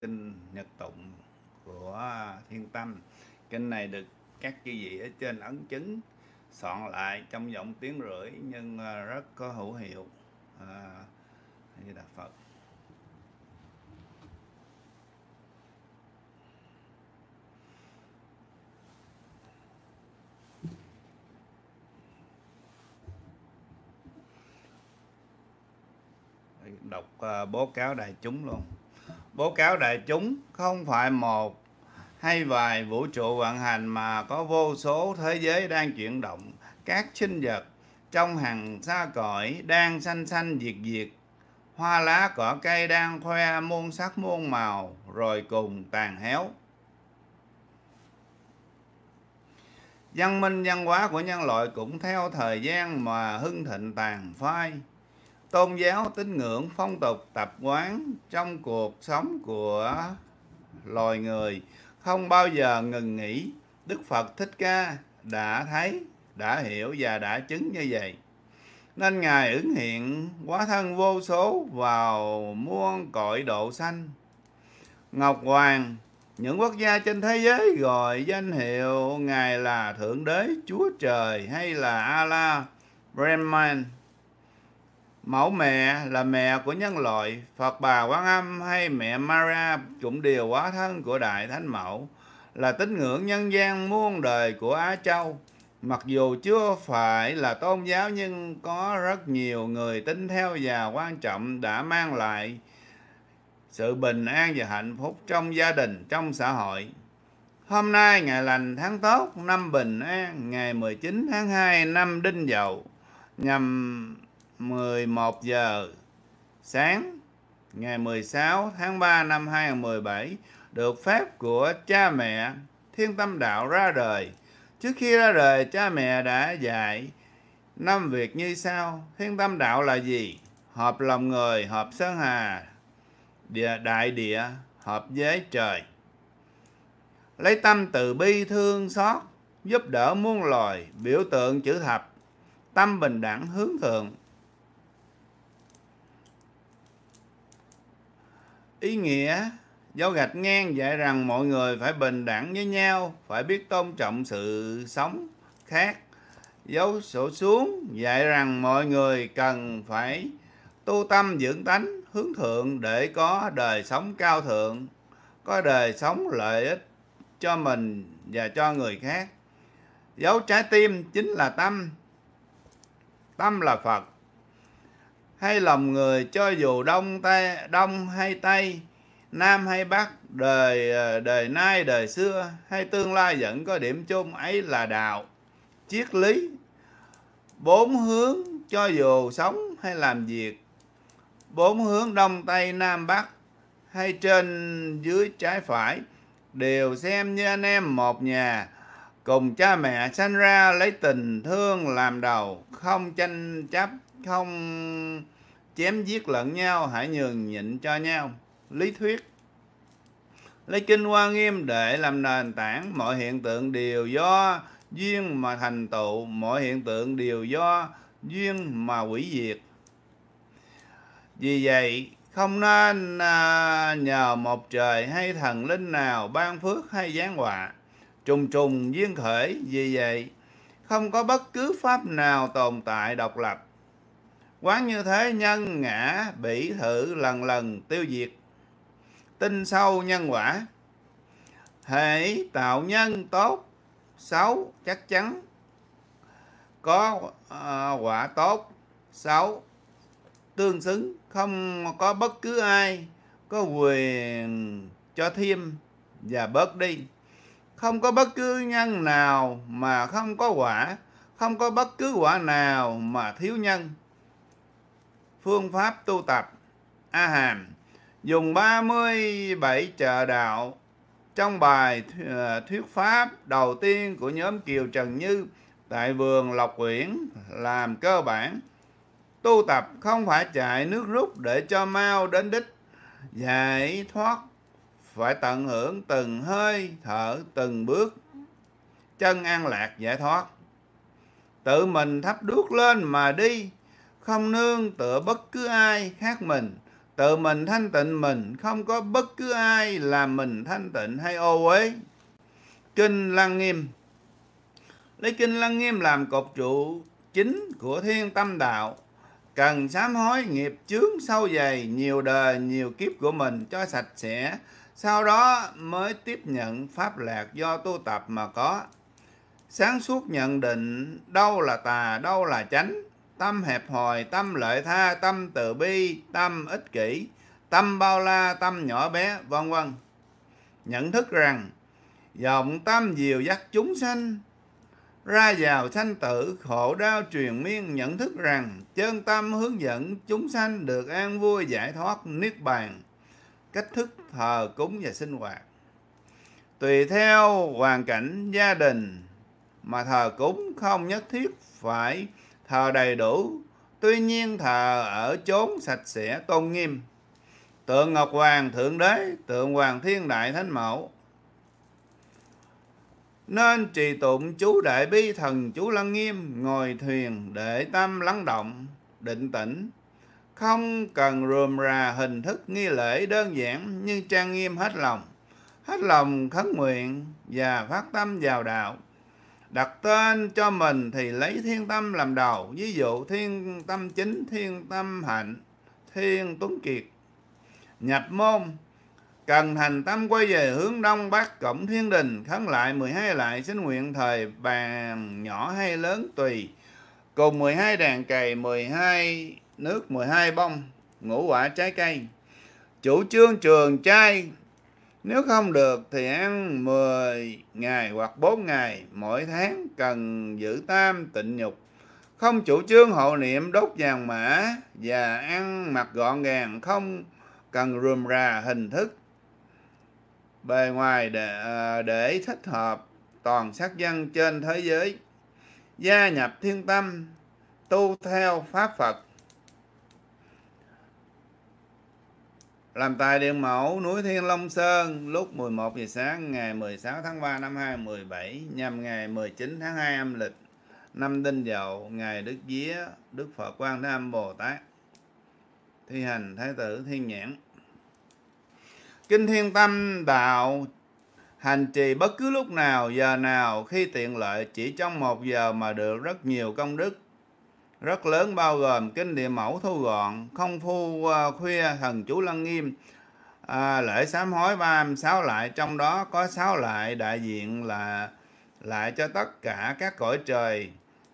kinh nhật tụng của thiên tâm kinh này được các chư vị ở trên ấn chứng soạn lại trong vòng tiếng rưỡi nhưng à, rất có hữu hiệu à, như đà phật đọc uh, bố cáo đại chúng luôn bố cáo đại chúng không phải một hay vài vũ trụ vận hành mà có vô số thế giới đang chuyển động các sinh vật trong hàng xa cõi đang xanh xanh diệt diệt hoa lá cỏ cây đang khoe muôn sắc muôn màu rồi cùng tàn héo văn minh văn hóa của nhân loại cũng theo thời gian mà hưng thịnh tàn phai tôn giáo tín ngưỡng phong tục tập quán trong cuộc sống của loài người không bao giờ ngừng nghỉ đức phật thích ca đã thấy đã hiểu và đã chứng như vậy nên ngài ứng hiện quá thân vô số vào muôn cõi độ sanh ngọc hoàng những quốc gia trên thế giới gọi danh hiệu ngài là thượng đế chúa trời hay là allah brahman Mẫu mẹ là mẹ của nhân loại, Phật bà Quán Âm hay mẹ Maria cũng đều quá thân của Đại Thánh Mẫu, là tín ngưỡng nhân gian muôn đời của Á Châu. Mặc dù chưa phải là tôn giáo nhưng có rất nhiều người tin theo và quan trọng đã mang lại sự bình an và hạnh phúc trong gia đình, trong xã hội. Hôm nay ngày lành tháng tốt năm bình an, ngày 19 tháng 2 năm Đinh Dậu, nhằm 11 giờ sáng ngày 16 tháng 3 năm 2017 được phép của cha mẹ Thiên Tâm Đạo ra đời. Trước khi ra đời, cha mẹ đã dạy năm việc như sau. Thiên Tâm Đạo là gì? Hợp lòng người, hợp sơn hà, địa, đại địa, hợp với trời. Lấy tâm từ bi thương xót, giúp đỡ muôn loài, biểu tượng chữ thập, tâm bình đẳng hướng thượng, ý nghĩa dấu gạch ngang dạy rằng mọi người phải bình đẳng với nhau, phải biết tôn trọng sự sống khác. Dấu sổ xuống dạy rằng mọi người cần phải tu tâm dưỡng tánh, hướng thượng để có đời sống cao thượng, có đời sống lợi ích cho mình và cho người khác. Dấu trái tim chính là tâm. Tâm là Phật, hay lòng người cho dù đông tây đông hay tây nam hay bắc đời ờ, đời nay đời xưa hay tương lai vẫn có điểm chung ấy là đạo triết lý bốn hướng cho dù sống hay làm việc bốn hướng đông tây nam bắc hay trên dưới trái phải đều xem như anh em một nhà cùng cha mẹ sanh ra lấy tình thương làm đầu không tranh chấp không chém giết lẫn nhau hãy nhường nhịn cho nhau lý thuyết lấy kinh hoa nghiêm để làm nền tảng mọi hiện tượng đều do duyên mà thành tựu mọi hiện tượng đều do duyên mà hủy diệt vì vậy không nên à, nhờ một trời hay thần linh nào ban phước hay giáng họa trùng trùng duyên khởi vì vậy không có bất cứ pháp nào tồn tại độc lập Quán như thế nhân ngã bị thử lần lần tiêu diệt. Tinh sâu nhân quả. Hễ tạo nhân tốt, xấu chắc chắn có à, quả tốt, xấu tương xứng, không có bất cứ ai có quyền cho thêm và bớt đi. Không có bất cứ nhân nào mà không có quả, không có bất cứ quả nào mà thiếu nhân phương pháp tu tập A Hàm dùng 37 trợ đạo trong bài ờ, thuyết pháp đầu tiên của nhóm Kiều Trần Như tại vườn Lộc quyển làm cơ bản. Tu tập không phải chạy nước rút để cho mau đến đích, giải thoát phải tận hưởng từng hơi thở từng bước chân an lạc giải thoát tự mình thắp đuốc lên mà đi không nương tựa bất cứ ai khác mình tự mình thanh tịnh mình không có bất cứ ai làm mình thanh tịnh hay ô uế kinh lăng nghiêm lấy kinh lăng nghiêm làm cột trụ chính của thiên tâm đạo cần sám hối nghiệp chướng sâu dày nhiều đời nhiều kiếp của mình cho sạch sẽ sau đó mới tiếp nhận pháp lạc do tu tập mà có sáng suốt nhận định đâu là tà đâu là chánh tâm hẹp hòi, tâm lợi tha, tâm từ bi, tâm ích kỷ, tâm bao la, tâm nhỏ bé, vân vân. Nhận thức rằng vọng tâm diều dắt chúng sanh ra vào sanh tử khổ đau truyền miên nhận thức rằng chân tâm hướng dẫn chúng sanh được an vui giải thoát niết bàn cách thức thờ cúng và sinh hoạt tùy theo hoàn cảnh gia đình mà thờ cúng không nhất thiết phải thờ đầy đủ, tuy nhiên thờ ở chốn sạch sẽ tôn nghiêm. Tượng Ngọc Hoàng Thượng Đế, tượng Hoàng Thiên Đại Thánh Mẫu. Nên trì tụng chú Đại Bi Thần chú Lăng Nghiêm, ngồi thuyền để tâm lắng động, định tĩnh. Không cần rườm rà hình thức nghi lễ đơn giản nhưng trang nghiêm hết lòng. Hết lòng khấn nguyện và phát tâm vào đạo đặt tên cho mình thì lấy thiên tâm làm đầu ví dụ thiên tâm chính thiên tâm hạnh thiên tuấn kiệt nhập môn cần thành tâm quay về hướng đông bắc cổng thiên đình khấn lại 12 lại xin nguyện thời bàn nhỏ hay lớn tùy cùng 12 đàn cày 12 nước 12 bông ngũ quả trái cây chủ trương trường trai nếu không được thì ăn 10 ngày hoặc 4 ngày mỗi tháng cần giữ tam tịnh nhục. Không chủ trương hộ niệm đốt vàng mã và ăn mặc gọn gàng không cần rườm rà hình thức bề ngoài để, à, để thích hợp toàn sắc dân trên thế giới gia nhập thiên tâm tu theo pháp Phật làm tài điện mẫu núi Thiên Long Sơn lúc 11 giờ sáng ngày 16 tháng 3 năm 2017 nhằm ngày 19 tháng 2 âm lịch năm Đinh Dậu ngày Đức Vía Đức Phật Quan Thế Âm Bồ Tát thi hành Thái tử Thiên Nhãn Kinh Thiên Tâm đạo hành trì bất cứ lúc nào giờ nào khi tiện lợi chỉ trong một giờ mà được rất nhiều công đức rất lớn bao gồm kinh địa mẫu thu gọn, không phu à, khuya thần chú lăng nghiêm, à, lễ sám hối ba sáu lại, trong đó có sáu lại đại diện là lại cho tất cả các cõi trời,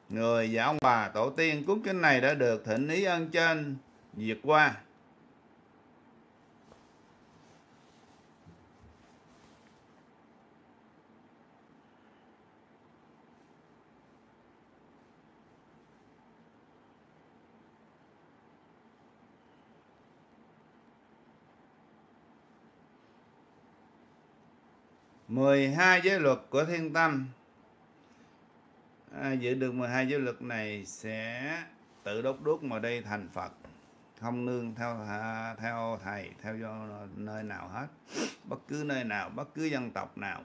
người, ông bà, tổ tiên. Cuốn kinh này đã được thỉnh ý ân trên diệt qua. 12 giới luật của thiên tâm à, giữ được 12 giới luật này sẽ tự đốt đuốc mà đây thành Phật không nương theo theo thầy theo do nơi nào hết bất cứ nơi nào bất cứ dân tộc nào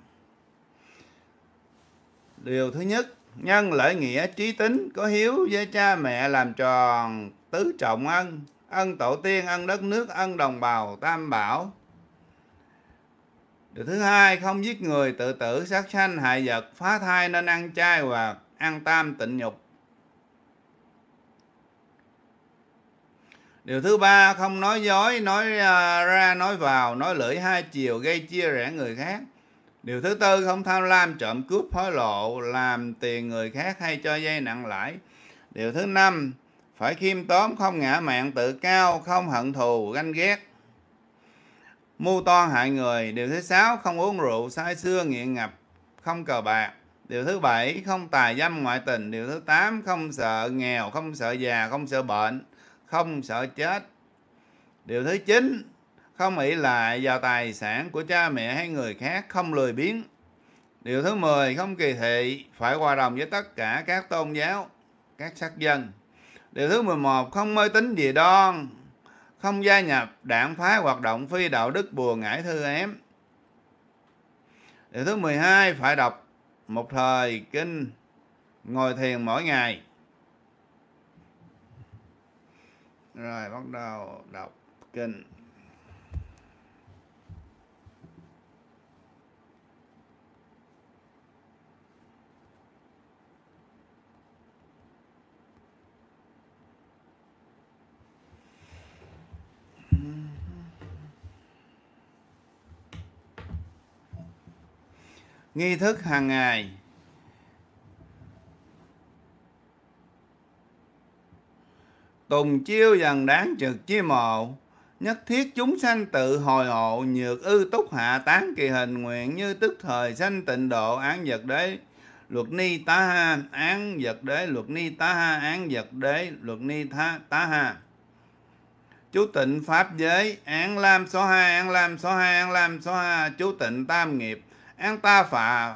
điều thứ nhất nhân lợi nghĩa trí tính có hiếu với cha mẹ làm tròn tứ trọng ân ân tổ tiên ân đất nước ân đồng bào tam bảo Điều thứ hai, không giết người, tự tử, sát sanh, hại vật, phá thai nên ăn chay và ăn tam tịnh nhục. Điều thứ ba, không nói dối, nói à, ra, nói vào, nói lưỡi hai chiều, gây chia rẽ người khác. Điều thứ tư, không tham lam, trộm cướp, hối lộ, làm tiền người khác hay cho dây nặng lãi. Điều thứ năm, phải khiêm tốn, không ngã mạng tự cao, không hận thù, ganh ghét, mưu to hại người. Điều thứ sáu, không uống rượu, say xưa, nghiện ngập, không cờ bạc. Điều thứ bảy, không tài dâm ngoại tình. Điều thứ tám, không sợ nghèo, không sợ già, không sợ bệnh, không sợ chết. Điều thứ chín, không ỷ lại vào tài sản của cha mẹ hay người khác, không lười biếng. Điều thứ mười không kỳ thị, phải hòa đồng với tất cả các tôn giáo, các sắc dân. Điều thứ mười một không mê tín dị đoan không gia nhập đảng phái hoạt động phi đạo đức bùa ngải thư ém. Điều thứ 12 phải đọc một thời kinh ngồi thiền mỗi ngày. Rồi bắt đầu đọc kinh. nghi thức hàng ngày tùng chiêu dần đáng trực chi mộ nhất thiết chúng sanh tự hồi hộ nhược ư túc hạ tán kỳ hình nguyện như tức thời sanh tịnh độ án vật đế luật ni tá ha án vật đế luật ni tá ha án vật đế luật ni tá tá ha chú tịnh pháp giới án lam số 2 án lam số 2 án lam số 2 chú tịnh tam nghiệp án ta phạt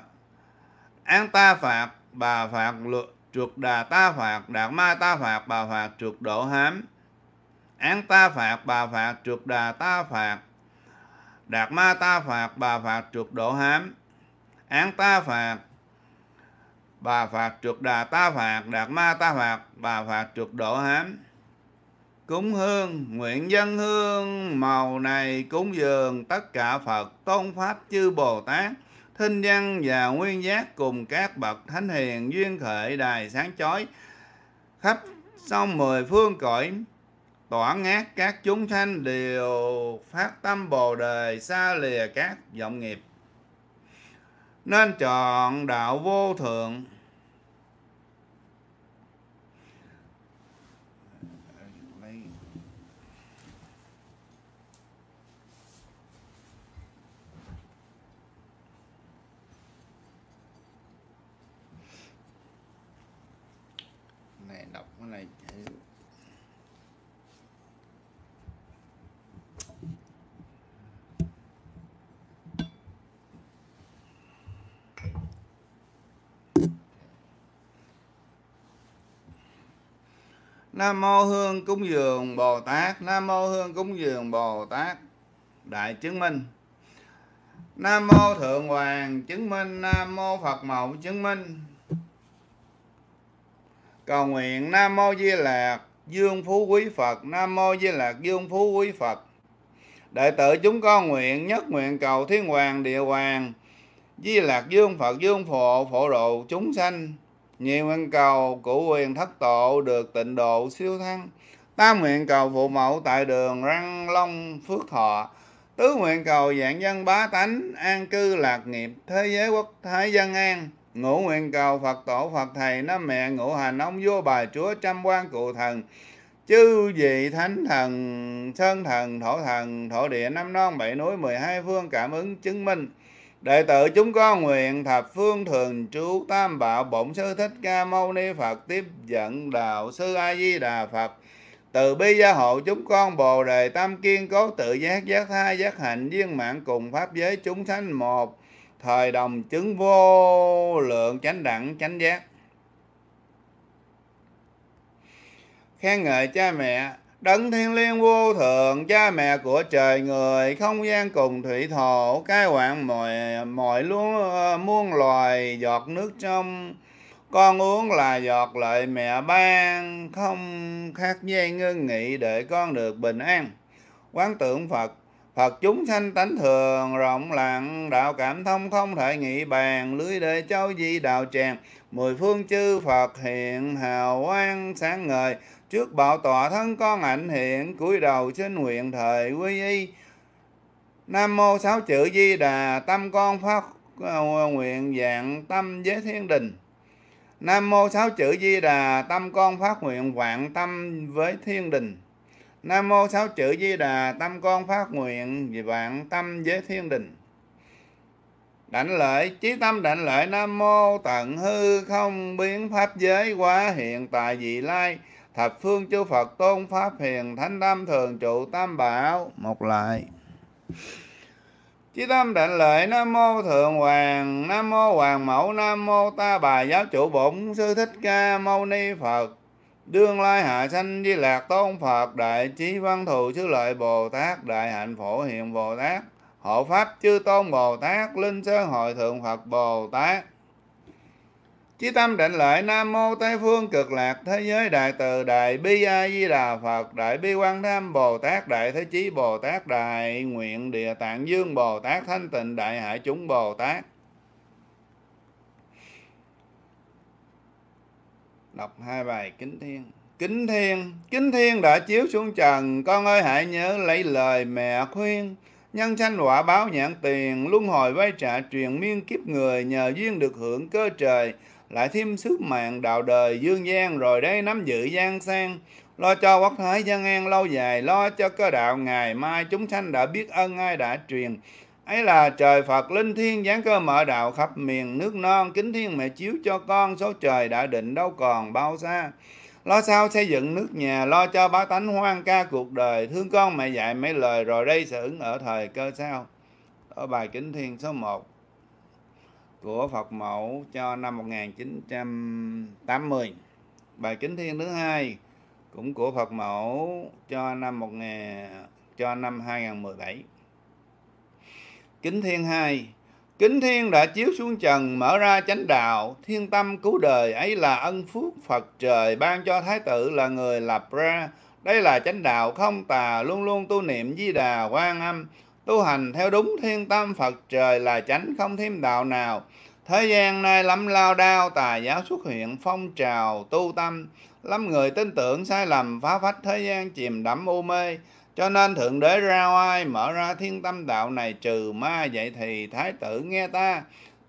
án ta phạt bà phạt luật trượt đà ta phạt đạt ma ta phạt bà phạt trượt độ hám án ta phạt bà phạt trượt đà ta phạt đạt ma ta phạt bà phạt trượt độ hám án ta phạt bà phạt trượt đà ta phạt đạt ma ta phạt bà phạt trượt độ hám cúng hương nguyện dân hương màu này cúng dường tất cả phật tôn pháp chư bồ tát thinh văn và nguyên giác cùng các bậc thánh hiền duyên khởi đài sáng chói khắp sau mười phương cõi tỏa ngát các chúng sanh đều phát tâm bồ đề xa lìa các vọng nghiệp nên chọn đạo vô thượng Nam mô hương cúng dường Bồ Tát Nam mô hương cúng dường Bồ Tát Đại chứng minh Nam mô Thượng Hoàng chứng minh Nam mô Phật mậu chứng minh Cầu nguyện Nam mô Di Lạc Dương Phú Quý Phật Nam mô Di Lạc Dương Phú Quý Phật đại tử chúng con nguyện nhất nguyện cầu Thiên Hoàng Địa Hoàng Di Lạc Dương Phật Dương Phổ Phổ độ chúng sanh nhiều nguyện cầu cửu quyền thất tổ được tịnh độ siêu thăng. Tam nguyện cầu phụ mẫu tại đường Răng Long Phước Thọ. Tứ nguyện cầu dạng dân bá tánh, an cư lạc nghiệp, thế giới quốc thái dân an. Ngũ nguyện cầu Phật tổ Phật thầy Nam mẹ ngũ hành ông vua bà chúa trăm quan cụ thần chư vị thánh thần sơn thần thổ thần thổ địa năm non bảy núi mười hai phương cảm ứng chứng minh Đệ tử chúng con nguyện thập phương thường trú tam bảo bổn sư thích ca mâu ni Phật tiếp dẫn đạo sư A Di Đà Phật. Từ bi gia hộ chúng con bồ đề tam kiên cố tự giác giác tha giác hạnh viên mạng cùng pháp giới chúng sanh một thời đồng chứng vô lượng chánh đẳng chánh giác khen ngợi cha mẹ Đấng thiên liên vô thượng, cha mẹ của trời người, không gian cùng thủy thổ, cai quản mọi, mọi luôn, ờ, muôn loài, giọt nước trong. Con uống là giọt lợi mẹ ban, không khác dây ngưng nghị để con được bình an. Quán tưởng Phật, Phật chúng sanh tánh thường, rộng lặng, đạo cảm thông không thể nghị bàn, lưới đệ châu di đạo tràng, mười phương chư Phật hiện hào quang sáng ngời, trước bảo tọa thân con ảnh hiện cúi đầu xin nguyện thời quy y nam mô sáu chữ di đà tâm con phát nguyện dạng tâm với thiên đình nam mô sáu chữ di đà tâm con phát nguyện vạn tâm với thiên đình nam mô sáu chữ di đà tâm con phát nguyện vạn tâm với thiên đình đảnh lễ chí tâm đảnh lễ nam mô tận hư không biến pháp giới quá hiện tại vị lai thập phương chư Phật tôn pháp hiền thánh tam thường trụ tam bảo một lại Chí tâm đảnh lễ Nam mô Thượng Hoàng, Nam mô Hoàng Mẫu, Nam mô Ta Bà Giáo Chủ Bổn Sư Thích Ca Mâu Ni Phật. Đương lai hạ sanh di lạc tôn Phật, Đại trí Văn Thù Sư Lợi Bồ Tát, Đại Hạnh Phổ Hiện Bồ Tát, Hộ Pháp Chư Tôn Bồ Tát, Linh Sơn Hội Thượng Phật Bồ Tát, chí tâm định lợi nam mô tây phương cực lạc thế giới đại từ đại bi a di đà phật đại bi quan tham bồ tát đại thế chí bồ tát đại nguyện địa tạng dương bồ tát thanh tịnh đại hải chúng bồ tát đọc hai bài kính thiên kính thiên kính thiên đã chiếu xuống trần con ơi hãy nhớ lấy lời mẹ khuyên nhân sanh quả báo nhãn tiền luân hồi vay trả truyền miên kiếp người nhờ duyên được hưởng cơ trời lại thêm sứ mạng đạo đời dương gian rồi đây nắm giữ gian sang lo cho quốc thái dân an lâu dài lo cho cơ đạo ngày mai chúng sanh đã biết ơn ai đã truyền ấy là trời Phật linh thiên giáng cơ mở đạo khắp miền nước non kính thiên mẹ chiếu cho con số trời đã định đâu còn bao xa lo sao xây dựng nước nhà lo cho bá tánh hoang ca cuộc đời thương con mẹ dạy mấy lời rồi đây sự ở thời cơ sao ở bài kính thiên số 1 của Phật Mẫu cho năm 1980. Bài Kính Thiên thứ hai cũng của Phật Mẫu cho năm 1000 cho năm 2017. Kính Thiên hai, Kính Thiên đã chiếu xuống trần mở ra chánh đạo, thiên tâm cứu đời ấy là ân phúc Phật trời ban cho Thái tử là người lập ra. Đây là chánh đạo không tà, luôn luôn tu niệm di đà quan âm, tu hành theo đúng thiên tâm Phật trời là chánh không thêm đạo nào. Thế gian nay lắm lao đao tà giáo xuất hiện phong trào tu tâm, lắm người tin tưởng sai lầm phá phách thế gian chìm đắm u mê. Cho nên Thượng Đế ra oai mở ra thiên tâm đạo này trừ ma vậy thì Thái tử nghe ta.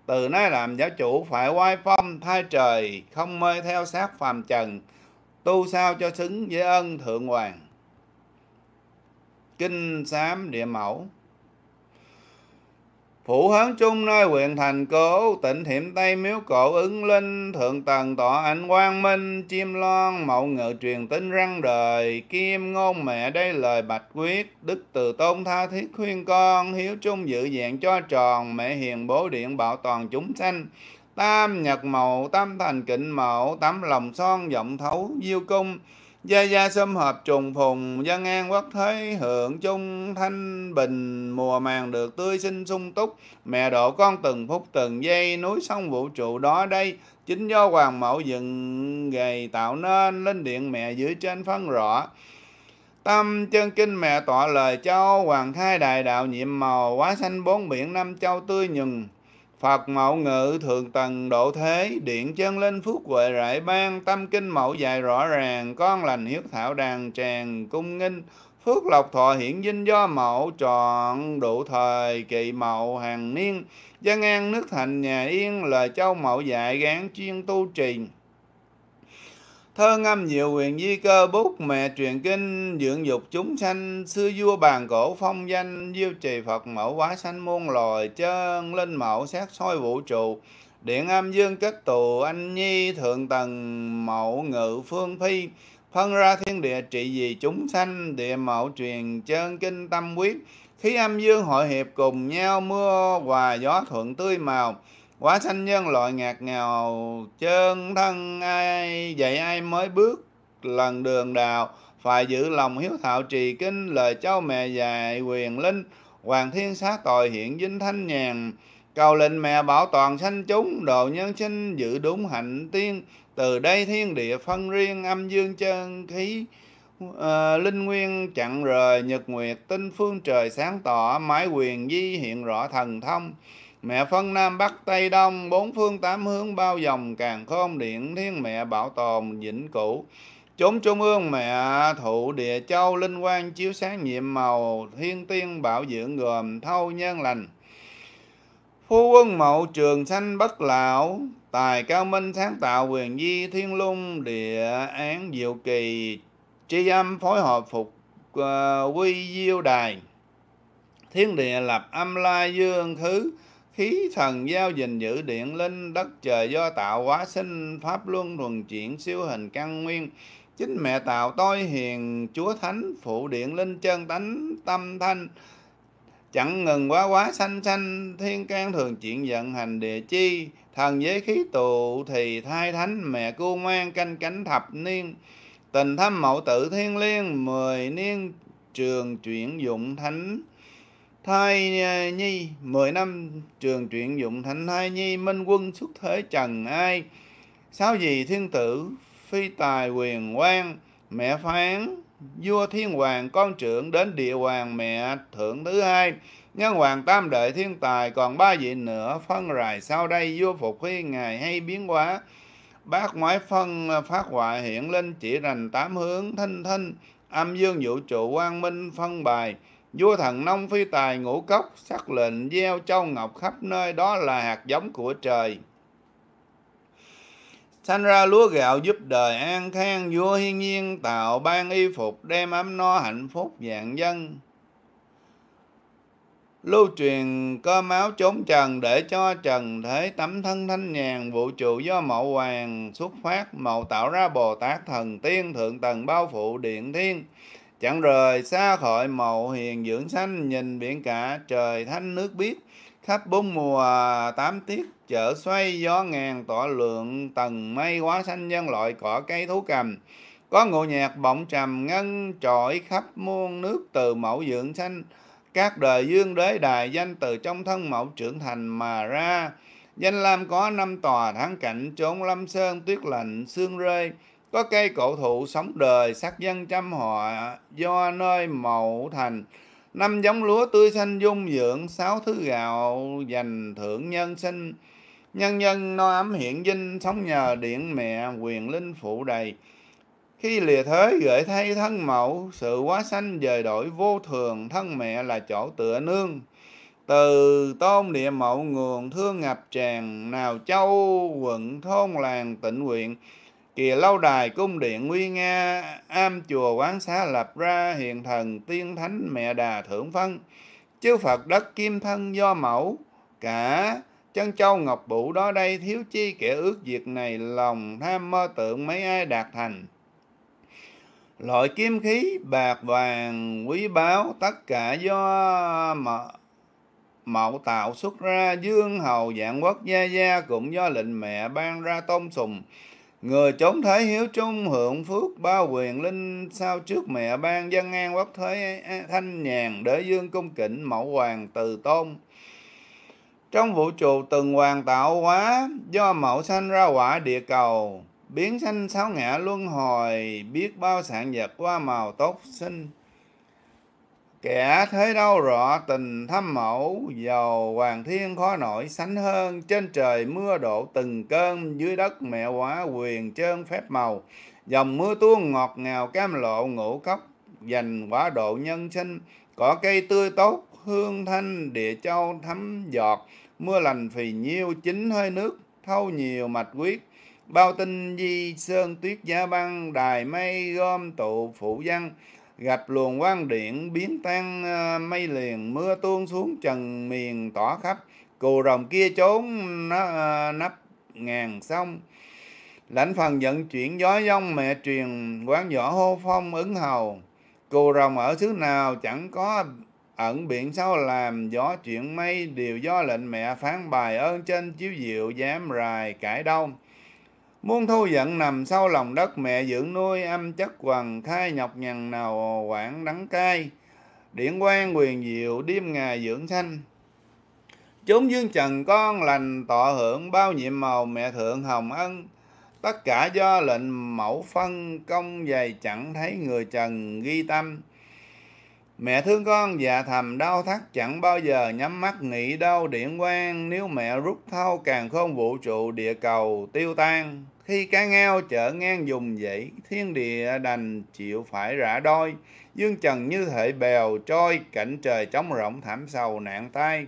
Từ nay làm giáo chủ phải oai phong thay trời không mê theo sát phàm trần. Tu sao cho xứng với ân Thượng Hoàng. Kinh Sám Địa Mẫu Phủ hán chung nơi huyện thành cố, tỉnh hiểm tây miếu cổ ứng linh, thượng tầng tỏ ảnh quang minh, chim loan, mậu ngự truyền tính răng đời, kim ngôn mẹ đây lời bạch quyết, đức từ tôn tha thiết khuyên con, hiếu chung dự dạng cho tròn, mẹ hiền bố điện bảo toàn chúng sanh. Tam nhật mậu, tam thành kịnh mậu, tám lòng son giọng thấu diêu cung, Gia gia xâm hợp trùng phùng, dân an quốc thế hưởng chung thanh bình, mùa màng được tươi sinh sung túc. Mẹ độ con từng phút từng giây, núi sông vũ trụ đó đây, chính do hoàng mẫu dựng gầy tạo nên, linh điện mẹ dưới trên phân rõ. Tâm chân kinh mẹ tọa lời châu, hoàng khai đại đạo nhiệm màu, quá xanh bốn biển năm châu tươi nhừng Phật mẫu ngự thường tầng độ thế, điện chân linh phước huệ rải ban, tâm kinh mẫu dạy rõ ràng, con lành hiếu thảo đàn tràng, cung nghinh, phước lộc thọ hiển dinh do mẫu, trọn đủ thời kỳ mẫu hàng niên, dân an nước thành nhà yên, lời châu mẫu dạy gán chuyên tu trình. Thơ ngâm diệu quyền di cơ bút mẹ truyền kinh dưỡng dục chúng sanh Xưa vua bàn cổ phong danh diêu trì Phật mẫu quá sanh muôn loài Chân linh mẫu xét soi vũ trụ Điện âm dương kết tù anh nhi thượng tầng mẫu ngự phương phi Phân ra thiên địa trị vì chúng sanh Địa mẫu truyền chân kinh tâm quyết khí âm dương hội hiệp cùng nhau mưa hòa gió thuận tươi màu Quá sanh nhân loại ngạt ngào chân thân ai Vậy ai mới bước lần đường đào Phải giữ lòng hiếu thảo trì kinh Lời cháu mẹ dạy quyền linh Hoàng thiên xá tội hiện vinh thanh nhàn Cầu lệnh mẹ bảo toàn sanh chúng Độ nhân sinh giữ đúng hạnh tiên Từ đây thiên địa phân riêng Âm dương chân khí à, Linh nguyên chặn rời Nhật nguyệt tinh phương trời sáng tỏ Mái quyền di hiện rõ thần thông Mẹ phân Nam Bắc Tây Đông, bốn phương tám hướng bao dòng càng khôn điện thiên mẹ bảo tồn vĩnh cửu. Chốn trung ương mẹ thụ địa châu linh quang chiếu sáng nhiệm màu thiên tiên bảo dưỡng gồm thâu nhân lành. Phu quân mậu trường sanh bất lão, tài cao minh sáng tạo quyền di thiên lung địa án diệu kỳ tri âm phối hợp phục uh, quy diêu đài thiên địa lập âm la dương thứ khí thần giao dình giữ điện linh đất trời do tạo hóa sinh pháp luân thuần chuyển siêu hình căn nguyên chính mẹ tạo tôi hiền chúa thánh phụ điện linh chân tánh tâm thanh chẳng ngừng quá quá sanh sanh thiên can thường chuyển vận hành địa chi thần giới khí tụ thì thai thánh mẹ cưu mang canh cánh thập niên tình thâm mẫu tử thiên liên mười niên trường chuyển dụng thánh Thai Nhi, 10 năm trường truyện dụng Thánh Thai Nhi, minh quân xuất thế trần ai. Sáu gì thiên tử, phi tài quyền quan, mẹ phán, vua thiên hoàng con trưởng đến địa hoàng mẹ thượng thứ hai. Nhân hoàng tam đệ thiên tài còn ba vị nữa phân rài sau đây vua phục huy ngài hay biến hóa. Bác ngoái phân phát họa hiện lên chỉ rành tám hướng thanh thanh âm dương vũ trụ quang minh phân bài Vua thần nông phi tài ngũ cốc sắc lệnh gieo châu ngọc khắp nơi đó là hạt giống của trời. Sanh ra lúa gạo giúp đời an khang, vua hiên nhiên tạo ban y phục đem ấm no hạnh phúc dạng dân. Lưu truyền cơ máu chốn trần để cho trần thế tấm thân thanh nhàn vũ trụ do mậu hoàng xuất phát mậu tạo ra Bồ Tát thần tiên thượng tầng bao phụ điện thiên chẳng rời xa khỏi mậu hiền dưỡng sanh nhìn biển cả trời thanh nước biếc khắp bốn mùa tám tiết chở xoay gió ngàn tỏa lượng tầng mây quá xanh nhân loại cỏ cây thú cầm có ngụ nhạc bỗng trầm ngân trội khắp muôn nước từ mẫu dưỡng sanh các đời dương đế đài danh từ trong thân mẫu trưởng thành mà ra danh lam có năm tòa thắng cảnh trốn lâm sơn tuyết lạnh xương rơi có cây cổ thụ sống đời sắc dân trăm họ do nơi mậu thành năm giống lúa tươi xanh dung dưỡng sáu thứ gạo dành thưởng nhân sinh nhân nhân no ấm hiện dinh sống nhờ điện mẹ quyền linh phụ đầy khi lìa thế gửi thay thân mẫu sự quá sanh dời đổi vô thường thân mẹ là chỗ tựa nương từ tôn địa mậu nguồn thương ngập tràn nào châu quận thôn làng tỉnh huyện Kìa lâu đài cung điện nguy nga, am chùa quán xá lập ra hiền thần tiên thánh mẹ đà thượng phân. Chư Phật đất kim thân do mẫu, cả chân châu ngọc bụ đó đây thiếu chi kẻ ước việc này lòng tham mơ tượng mấy ai đạt thành. Loại kim khí, bạc vàng, quý báu tất cả do mà mậu tạo xuất ra dương hầu dạng quốc gia gia cũng do lệnh mẹ ban ra tôn sùng Người chống thế hiếu trung hưởng phước bao quyền linh sao trước mẹ ban dân an quốc thế thanh nhàn để dương cung kính mẫu hoàng từ tôn. Trong vũ trụ từng hoàng tạo hóa do mẫu sanh ra quả địa cầu, biến sanh sáu ngã luân hồi, biết bao sản vật qua màu tốt sinh. Kẻ thế đâu rõ tình thâm mẫu, Dầu hoàng thiên khó nổi sánh hơn, Trên trời mưa đổ từng cơn, Dưới đất mẹ quả quyền trơn phép màu, Dòng mưa tuôn ngọt ngào cam lộ ngũ cốc, Dành quả độ nhân sinh, Cỏ cây tươi tốt, hương thanh địa châu thấm giọt, Mưa lành phì nhiêu chính hơi nước, Thâu nhiều mạch quyết, Bao tinh di sơn tuyết giá băng, Đài mây gom tụ phụ văn, gặp luồng quang điện biến tan ờ, mây liền mưa tuôn xuống trần miền tỏa khắp cù rồng kia trốn nó ờ, nắp ngàn sông lãnh phần vận chuyển gió giông mẹ truyền quán võ hô phong ứng hầu cù rồng ở xứ nào chẳng có ẩn biển sau làm gió chuyện mây điều do lệnh mẹ phán bài ơn trên chiếu diệu dám rài cải đông muôn thu giận nằm sau lòng đất mẹ dưỡng nuôi âm chất quần thai nhọc nhằn nào quảng đắng cay. Điển quan quyền diệu đêm ngày dưỡng sanh. Chúng dương trần con lành tọa hưởng bao nhiệm màu mẹ thượng hồng ân. Tất cả do lệnh mẫu phân công dày chẳng thấy người trần ghi tâm. Mẹ thương con dạ thầm đau thắt chẳng bao giờ nhắm mắt nghĩ đâu điển quan nếu mẹ rút thâu càng không vũ trụ địa cầu tiêu tan. Khi cá ngao chở ngang dùng dãy, thiên địa đành chịu phải rã đôi. Dương trần như thể bèo trôi, cảnh trời trống rộng thảm sầu nạn tai.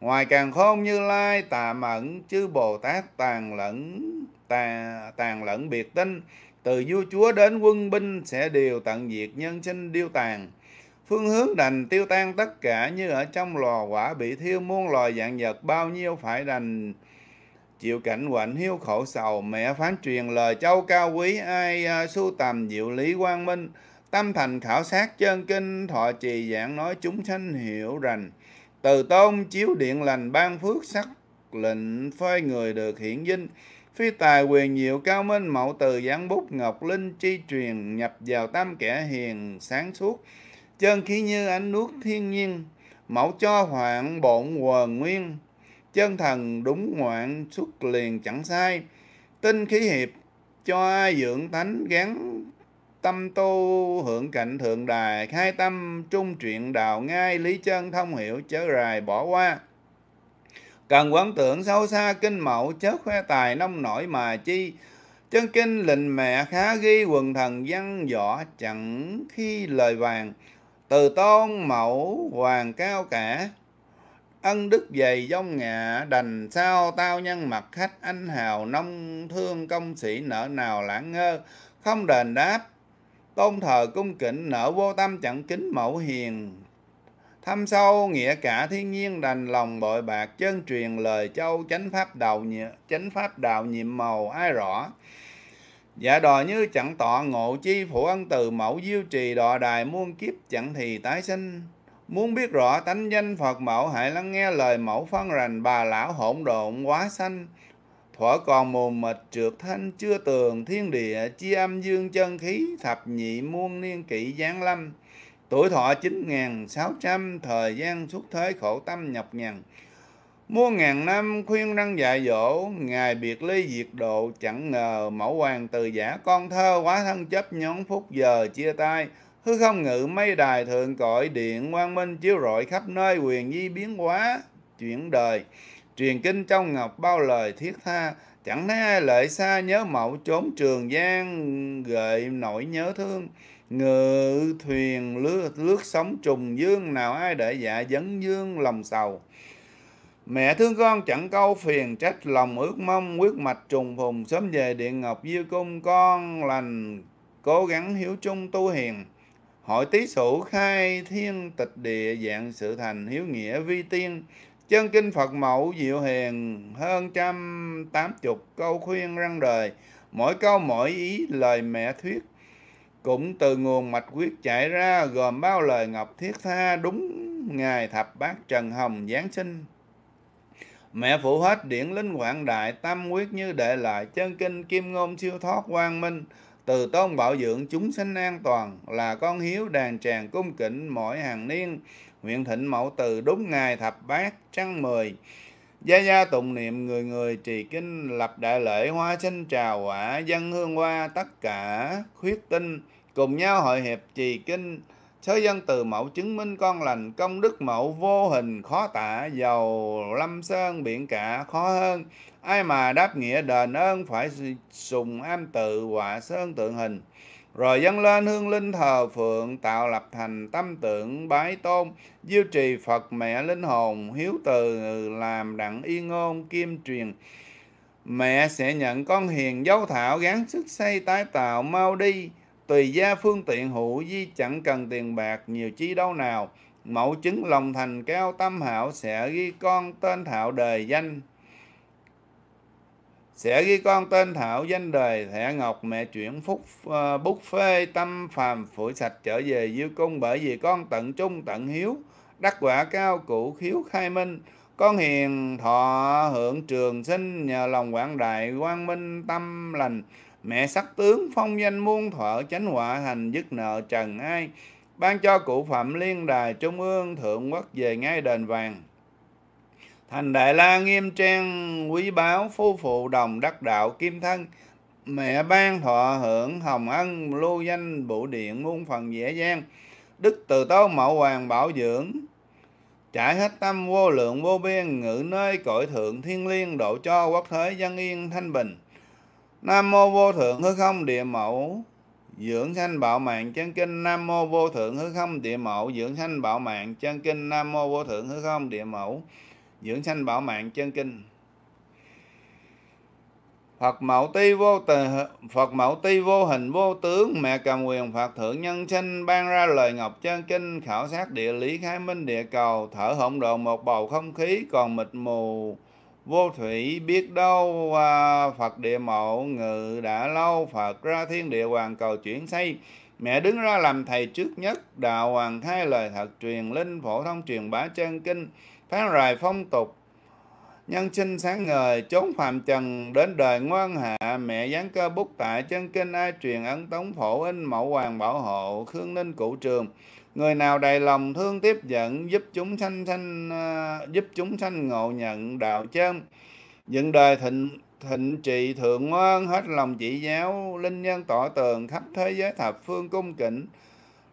Ngoài càng khôn như lai tà mẫn chứ Bồ Tát tàn lẫn tà, tàn lẫn biệt tinh. Từ vua chúa đến quân binh sẽ đều tận diệt nhân sinh điêu tàn. Phương hướng đành tiêu tan tất cả như ở trong lò quả bị thiêu muôn loài dạng vật bao nhiêu phải đành chịu cảnh quạnh hiếu khổ sầu mẹ phán truyền lời châu cao quý ai à, sưu tầm diệu lý quang minh tâm thành khảo sát chân kinh thọ trì giảng nói chúng sanh hiểu rành từ tôn chiếu điện lành ban phước sắc lệnh phơi người được hiển dinh phi tài quyền diệu cao minh mẫu từ giảng bút ngọc linh chi truyền nhập vào tâm kẻ hiền sáng suốt chân khí như ánh nước thiên nhiên mẫu cho hoạn bộn quờ nguyên chân thần đúng ngoạn xuất liền chẳng sai tinh khí hiệp cho dưỡng thánh gắn tâm tu hưởng cảnh thượng đài khai tâm trung truyện đạo ngay lý chân thông hiểu chớ rài bỏ qua cần quán tưởng sâu xa kinh mẫu chớ khoe tài nông nổi mà chi chân kinh lệnh mẹ khá ghi quần thần văn võ chẳng khi lời vàng từ tôn mẫu hoàng cao cả Ân đức về dông ngạ, đành sao tao nhân mặt khách anh hào nông thương công sĩ nợ nào lãng ngơ, không đền đáp. Tôn thờ cung kính nợ vô tâm chẳng kính mẫu hiền. Thâm sâu nghĩa cả thiên nhiên đành lòng bội bạc chân truyền lời châu chánh pháp đầu chánh pháp đạo nhiệm màu ai rõ. Dạ đòi như chẳng tọa ngộ chi phủ ân từ mẫu diêu trì đọa đài muôn kiếp chẳng thì tái sinh. Muốn biết rõ tánh danh Phật mẫu hãy lắng nghe lời mẫu phân rành bà lão hỗn độn quá sanh. Thuở còn mù mịt trượt thanh chưa tường thiên địa chi âm dương chân khí thập nhị muôn niên kỷ giáng lâm. Tuổi thọ 9.600, thời gian xuất thế khổ tâm nhập nhằn. Mua ngàn năm khuyên răng dạy dỗ, Ngài biệt ly diệt độ, chẳng ngờ mẫu hoàng từ giả con thơ quá thân chấp nhóm phút giờ chia tay, hư không ngự mây đài thượng cõi điện quang minh chiếu rọi khắp nơi quyền di biến hóa chuyển đời truyền kinh trong ngọc bao lời thiết tha chẳng thấy ai lợi xa nhớ mẫu trốn trường giang gợi nỗi nhớ thương ngự thuyền lướt lướt sóng trùng dương nào ai để dạ dấn dương lòng sầu Mẹ thương con chẳng câu phiền trách lòng ước mong quyết mạch trùng phùng sớm về điện ngọc diêu cung con lành cố gắng hiếu trung tu hiền Hội tý sủ khai thiên tịch địa dạng sự thành hiếu nghĩa vi tiên Chân kinh Phật mẫu diệu hiền hơn trăm tám chục câu khuyên răng đời Mỗi câu mỗi ý lời mẹ thuyết Cũng từ nguồn mạch quyết chảy ra gồm bao lời ngọc thiết tha đúng Ngài Thập Bát Trần Hồng Giáng sinh Mẹ phụ hết điển linh quảng đại tâm quyết như đệ lại chân kinh kim ngôn siêu thoát quang minh từ tôn bảo dưỡng chúng sinh an toàn là con hiếu đàn tràng cung kính mỗi hàng niên nguyện thịnh mẫu từ đúng ngày thập bát trăng mười gia gia tụng niệm người người trì kinh lập đại lễ hoa sinh trà quả dân hương hoa tất cả khuyết tinh cùng nhau hội hiệp trì kinh sớ dân từ mẫu chứng minh con lành công đức mẫu vô hình khó tả giàu lâm sơn biển cả khó hơn Ai mà đáp nghĩa đền ơn phải sùng am tự họa sơn tượng hình rồi dâng lên hương linh thờ phượng tạo lập thành tâm tượng bái tôn diêu trì phật mẹ linh hồn hiếu từ làm đặng y ngôn kim truyền mẹ sẽ nhận con hiền dấu thảo gắng sức xây tái tạo mau đi tùy gia phương tiện hữu di chẳng cần tiền bạc nhiều chi đâu nào mẫu chứng lòng thành cao tâm hảo sẽ ghi con tên thảo đời danh sẽ ghi con tên thảo danh đời thẻ ngọc mẹ chuyển phúc uh, bút phê tâm phàm phổi sạch trở về diêu cung bởi vì con tận trung tận hiếu đắc quả cao cụ khiếu khai minh con hiền thọ hưởng trường sinh nhờ lòng quảng đại quang minh tâm lành mẹ sắc tướng phong danh muôn thọ chánh họa hành dứt nợ trần ai ban cho cụ phẩm liên đài trung ương thượng quốc về ngai đền vàng Thành Đại La nghiêm trang quý báo phu phụ đồng đắc đạo kim thân Mẹ ban thọ hưởng hồng ân lưu danh bụ điện muôn phần dễ dàng Đức từ tấu mẫu hoàng bảo dưỡng Trải hết tâm vô lượng vô biên ngữ nơi cõi thượng thiên liêng độ cho quốc thế dân yên thanh bình Nam mô vô thượng hư không địa mẫu dưỡng sanh bảo mạng chân kinh nam mô vô thượng hư không địa mẫu dưỡng sanh bảo mạng chân kinh nam mô vô thượng hư không địa mẫu dưỡng sanh bảo mạng chân kinh Phật mẫu ti vô từ Phật mẫu ti vô hình vô tướng mẹ cầm quyền Phật thượng nhân sinh ban ra lời ngọc chân kinh khảo sát địa lý khai minh địa cầu thở hỗn độn một bầu không khí còn mịt mù vô thủy biết đâu à, Phật địa mẫu ngự đã lâu Phật ra thiên địa hoàng cầu chuyển xây mẹ đứng ra làm thầy trước nhất đạo hoàng khai lời thật truyền linh phổ thông truyền bá chân kinh phán rài phong tục nhân sinh sáng ngời chốn phạm trần đến đời ngoan hạ mẹ giáng cơ bút tại chân kinh ai truyền ấn tống phổ in mẫu hoàng bảo hộ khương ninh cụ trường người nào đầy lòng thương tiếp dẫn giúp chúng sanh sanh à, giúp chúng sanh ngộ nhận đạo chân dựng đời thịnh thịnh trị thượng ngoan hết lòng chỉ giáo linh nhân tỏ tường khắp thế giới thập phương cung kính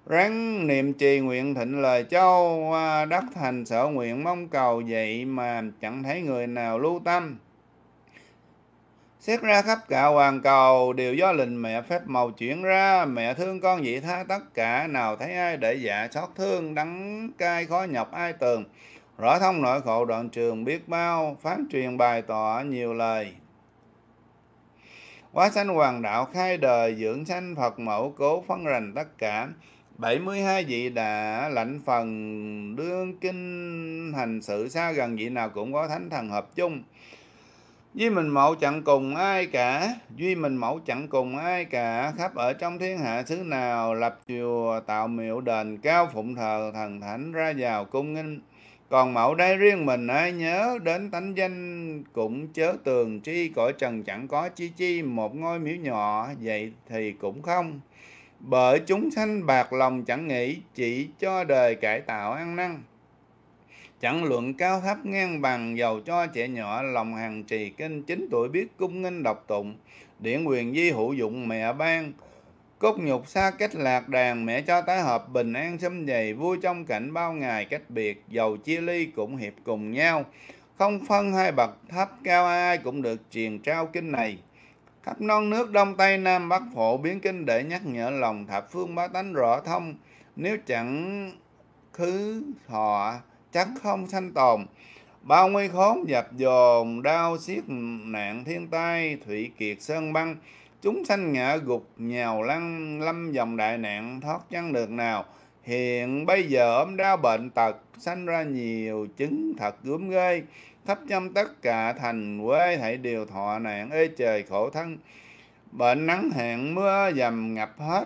ráng niệm trì nguyện thịnh lời châu đắc thành sở nguyện mong cầu vậy mà chẳng thấy người nào lưu tâm xét ra khắp cả hoàn cầu đều do linh mẹ phép màu chuyển ra mẹ thương con vậy tha tất cả nào thấy ai để dạ xót thương đắng cay khó nhọc ai tường rõ thông nỗi khổ đoạn trường biết bao phán truyền bài tỏ nhiều lời quá sanh hoàng đạo khai đời dưỡng sanh phật mẫu cố phân rành tất cả 72 vị đã lãnh phần đương kinh hành sự xa gần vị nào cũng có thánh thần hợp chung. Duy mình mẫu chẳng cùng ai cả, duy mình mẫu chẳng cùng ai cả, khắp ở trong thiên hạ xứ nào lập chùa tạo miệu đền cao phụng thờ thần thánh ra vào cung nghinh. Còn mẫu đây riêng mình ai nhớ đến tánh danh cũng chớ tường chi cõi trần chẳng có chi chi một ngôi miếu nhỏ vậy thì cũng không bởi chúng sanh bạc lòng chẳng nghĩ chỉ cho đời cải tạo ăn năn chẳng luận cao thấp ngang bằng giàu cho trẻ nhỏ lòng hàng trì kinh chính tuổi biết cung nghinh đọc tụng điển quyền di hữu dụng mẹ ban cốt nhục xa cách lạc đàn mẹ cho tái hợp bình an xâm dày vui trong cảnh bao ngày cách biệt giàu chia ly cũng hiệp cùng nhau không phân hai bậc thấp cao ai cũng được truyền trao kinh này khắp non nước đông tây nam bắc phổ biến kinh để nhắc nhở lòng thập phương bá tánh rõ thông nếu chẳng khứ thọ chắc không sanh tồn bao nguy khốn dập dồn đau xiết nạn thiên tai thủy kiệt sơn băng chúng sanh ngã gục nhào lăn lâm dòng đại nạn thoát chăng được nào hiện bây giờ ốm đau bệnh tật sanh ra nhiều chứng thật gớm ghê thấp nhâm tất cả thành quê hãy điều thọ nạn ê trời khổ thân bệnh nắng hạn mưa dầm ngập hết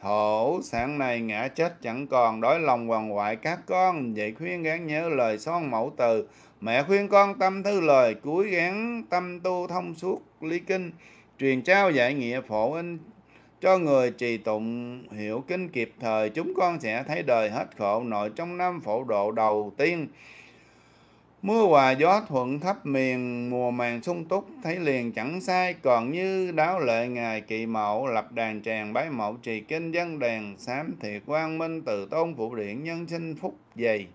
thổ sản này ngã chết chẳng còn đối lòng hoàn hoại các con vậy khuyên gán nhớ lời son mẫu từ mẹ khuyên con tâm thư lời cuối gán tâm tu thông suốt lý kinh truyền trao dạy nghĩa phổ in cho người trì tụng hiểu kinh kịp thời chúng con sẽ thấy đời hết khổ nội trong năm phổ độ đầu tiên Mưa hòa gió thuận thấp miền, mùa màng sung túc, thấy liền chẳng sai, còn như đáo lệ ngài kỳ mẫu lập đàn tràng bái mẫu trì kinh dân đàn, sám thiệt quang minh từ tôn phụ điện nhân sinh phúc dày.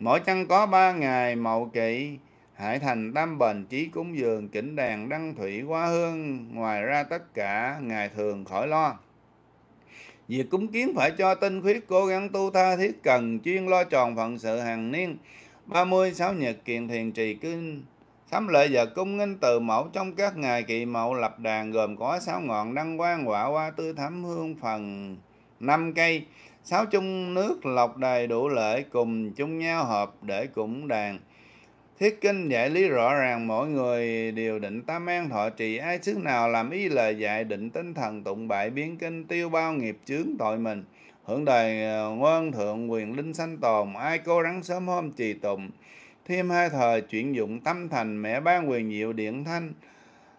Mỗi chân có ba ngày mậu kỵ, hải thành tam bền trí cúng dường, kỉnh đàn đăng thủy hoa hương, ngoài ra tất cả ngài thường khỏi lo. Việc cúng kiến phải cho tinh khuyết cố gắng tu tha thiết cần chuyên lo tròn phận sự hàng niên 36 nhật kiện thiền trì kinh Sám lễ giờ cung nghinh từ mẫu trong các ngày kỵ mậu lập đàn gồm có sáu ngọn đăng quang quả hoa tươi thắm hương phần năm cây sáu chung nước lọc đầy đủ lễ cùng chung nhau hợp để cúng đàn thiết kinh giải lý rõ ràng mỗi người đều định tam an thọ trì ai sức nào làm ý lời dạy định tinh thần tụng bại biến kinh tiêu bao nghiệp chướng tội mình hưởng đời à, ngoan thượng quyền linh sanh tồn ai cố gắng sớm hôm trì tụng thêm hai thời chuyển dụng tâm thành mẹ ban quyền diệu điện thanh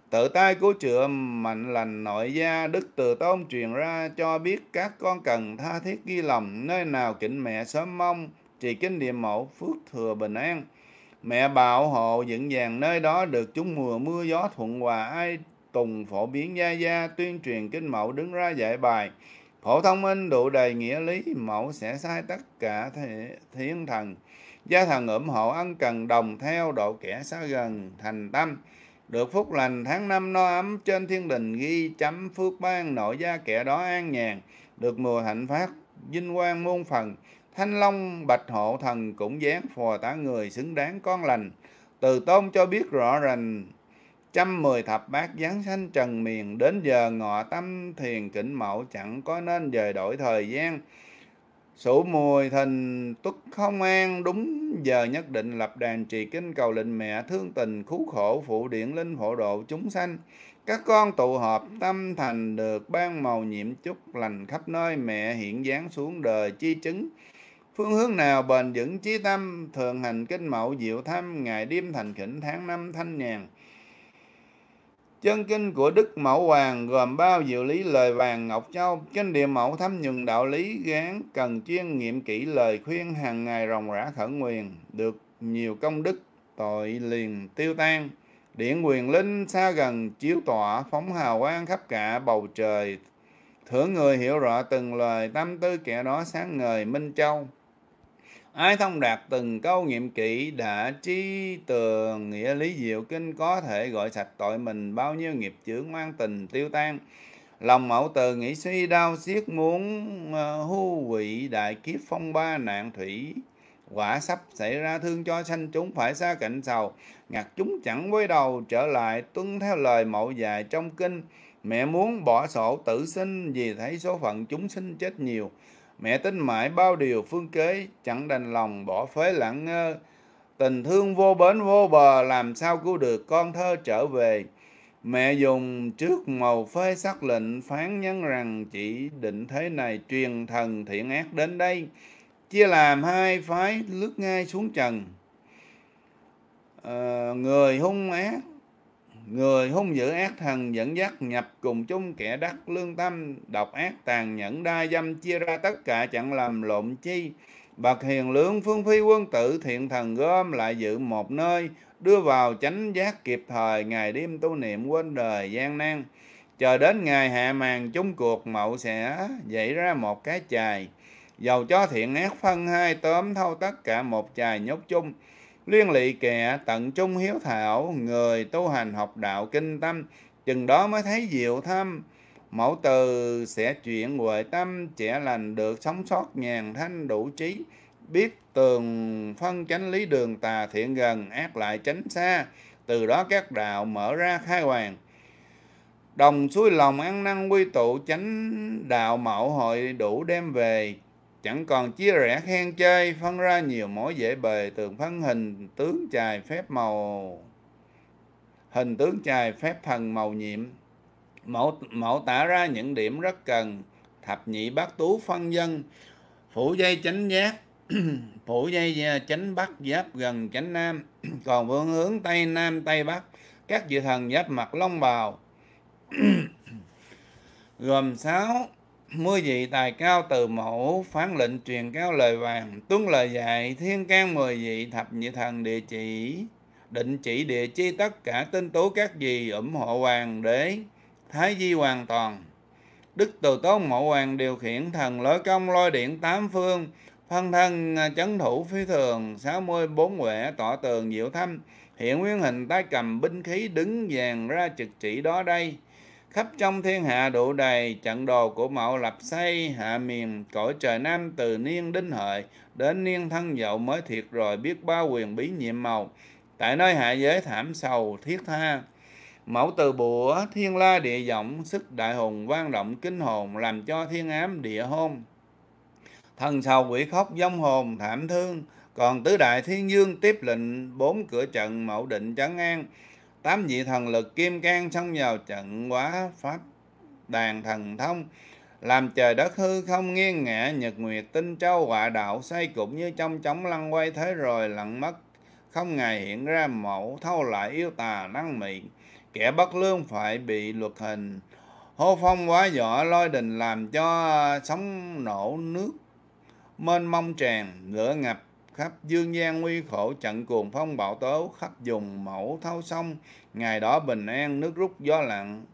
tự tay cứu chữa mạnh lành nội gia đức từ tôn truyền ra cho biết các con cần tha thiết ghi lòng nơi nào kính mẹ sớm mong trì kinh niệm mẫu phước thừa bình an mẹ bảo hộ dựng vàng nơi đó được chúng mùa mưa gió thuận hòa ai tùng phổ biến gia gia tuyên truyền kinh mẫu đứng ra dạy bài Hộ thông minh đủ đầy nghĩa lý, mẫu sẽ sai tất cả thiên thần. Gia thần ủng hộ ân cần đồng theo độ kẻ xa gần thành tâm. Được phúc lành tháng năm no ấm trên thiên đình ghi chấm phước ban nội gia kẻ đó an nhàn. Được mùa hạnh phát, vinh quang muôn phần. Thanh long bạch hộ thần cũng dán phò tả người xứng đáng con lành. Từ tôn cho biết rõ ràng trăm mười thập bát giáng sanh trần miền đến giờ ngọ tâm thiền kỉnh mẫu chẳng có nên dời đổi thời gian Sủ mùi thần tuất không an đúng giờ nhất định lập đàn trì kinh cầu lệnh mẹ thương tình khú khổ phụ điện linh hộ độ chúng sanh. Các con tụ họp tâm thành được ban màu nhiệm chúc lành khắp nơi mẹ hiện dáng xuống đời chi chứng. Phương hướng nào bền vững trí tâm thường hành kinh mẫu diệu thăm ngày đêm thành khỉnh tháng năm thanh nhàn Chân kinh của Đức Mẫu Hoàng gồm bao diệu lý lời vàng Ngọc Châu. Kinh địa mẫu thấm nhuận đạo lý gán cần chuyên nghiệm kỹ lời khuyên hàng ngày rồng rã khẩn nguyền. Được nhiều công đức tội liền tiêu tan. Điện quyền linh xa gần chiếu tỏa phóng hào quang khắp cả bầu trời. Thưởng người hiểu rõ từng lời tâm tư kẻ đó sáng ngời Minh Châu. Ai thông đạt từng câu nghiệm kỹ đã trí tường nghĩa lý diệu kinh có thể gọi sạch tội mình bao nhiêu nghiệp chướng mang tình tiêu tan. Lòng mẫu từ nghĩ suy đau xiết muốn uh, ờ, hưu vị đại kiếp phong ba nạn thủy quả sắp xảy ra thương cho sanh chúng phải xa cạnh sầu ngặt chúng chẳng với đầu trở lại tuân theo lời mẫu dạy trong kinh mẹ muốn bỏ sổ tử sinh vì thấy số phận chúng sinh chết nhiều Mẹ tính mãi bao điều phương kế, chẳng đành lòng bỏ phế lãng ngơ. Tình thương vô bến vô bờ làm sao cứu được con thơ trở về. Mẹ dùng trước màu phế sắc lệnh phán nhắn rằng chỉ định thế này truyền thần thiện ác đến đây. Chia làm hai phái lướt ngay xuống trần. À, người hung ác người hung dữ ác thần dẫn dắt nhập cùng chung kẻ đắc lương tâm độc ác tàn nhẫn đa dâm chia ra tất cả chẳng làm lộn chi bậc hiền lương phương phi quân tử thiện thần gom lại giữ một nơi đưa vào chánh giác kịp thời ngày đêm tu niệm quên đời gian nan chờ đến ngày hạ màn chung cuộc mậu sẽ dậy ra một cái chài dầu cho thiện ác phân hai tóm thâu tất cả một chài nhốt chung Liên lị kẻ tận trung hiếu thảo, người tu hành học đạo kinh tâm, chừng đó mới thấy diệu thâm. Mẫu từ sẽ chuyển huệ tâm, trẻ lành được sống sót nhàn thanh đủ trí, biết tường phân chánh lý đường tà thiện gần, ác lại tránh xa. Từ đó các đạo mở ra khai hoàng. Đồng suối lòng ăn năn quy tụ chánh đạo mẫu hội đủ đem về chẳng còn chia rẽ khen chơi phân ra nhiều mối dễ bề tường phân hình tướng chài phép màu hình tướng chài phép thần màu nhiệm mẫu mẫu tả ra những điểm rất cần thập nhị bát tú phân dân phủ dây chánh giác phủ dây à, chánh bắc giáp gần chánh nam còn vương hướng tây nam tây bắc các vị thần giáp mặt long bào gồm sáu mưa vị tài cao từ mẫu phán lệnh truyền cao lời vàng tuân lời dạy thiên can mười vị thập nhị thần địa chỉ định chỉ địa chi tất cả tinh tú các gì ủng hộ hoàng đế thái di hoàn toàn đức từ tôn mẫu hoàng điều khiển thần lối công lôi điện tám phương phân thân à, chấn thủ phi thường sáu mươi bốn quẻ tỏ tường diệu thâm hiện nguyên hình tay cầm binh khí đứng vàng ra trực chỉ đó đây khắp trong thiên hạ đủ đầy trận đồ của mậu lập xây hạ miền cõi trời nam từ niên đinh hợi đến niên thân dậu mới thiệt rồi biết bao quyền bí nhiệm màu tại nơi hạ giới thảm sầu thiết tha mẫu từ bùa thiên la địa giọng sức đại hùng vang động kinh hồn làm cho thiên ám địa hôn thần sầu quỷ khóc dông hồn thảm thương còn tứ đại thiên dương tiếp lệnh bốn cửa trận mẫu định trấn an tám vị thần lực kim can xông vào trận quá pháp đàn thần thông làm trời đất hư không nghiêng ngã nhật nguyệt tinh châu họa đạo say cũng như trong chóng lăn quay thế rồi lặng mất không ngày hiện ra mẫu thâu lại yêu tà năng miệng kẻ bất lương phải bị luật hình hô phong quá võ lôi đình làm cho sóng nổ nước mênh mông tràn lửa ngập khắp dương gian nguy khổ trận cuồng phong bạo tố khắp dùng mẫu thâu sông ngày đó bình an nước rút gió lặng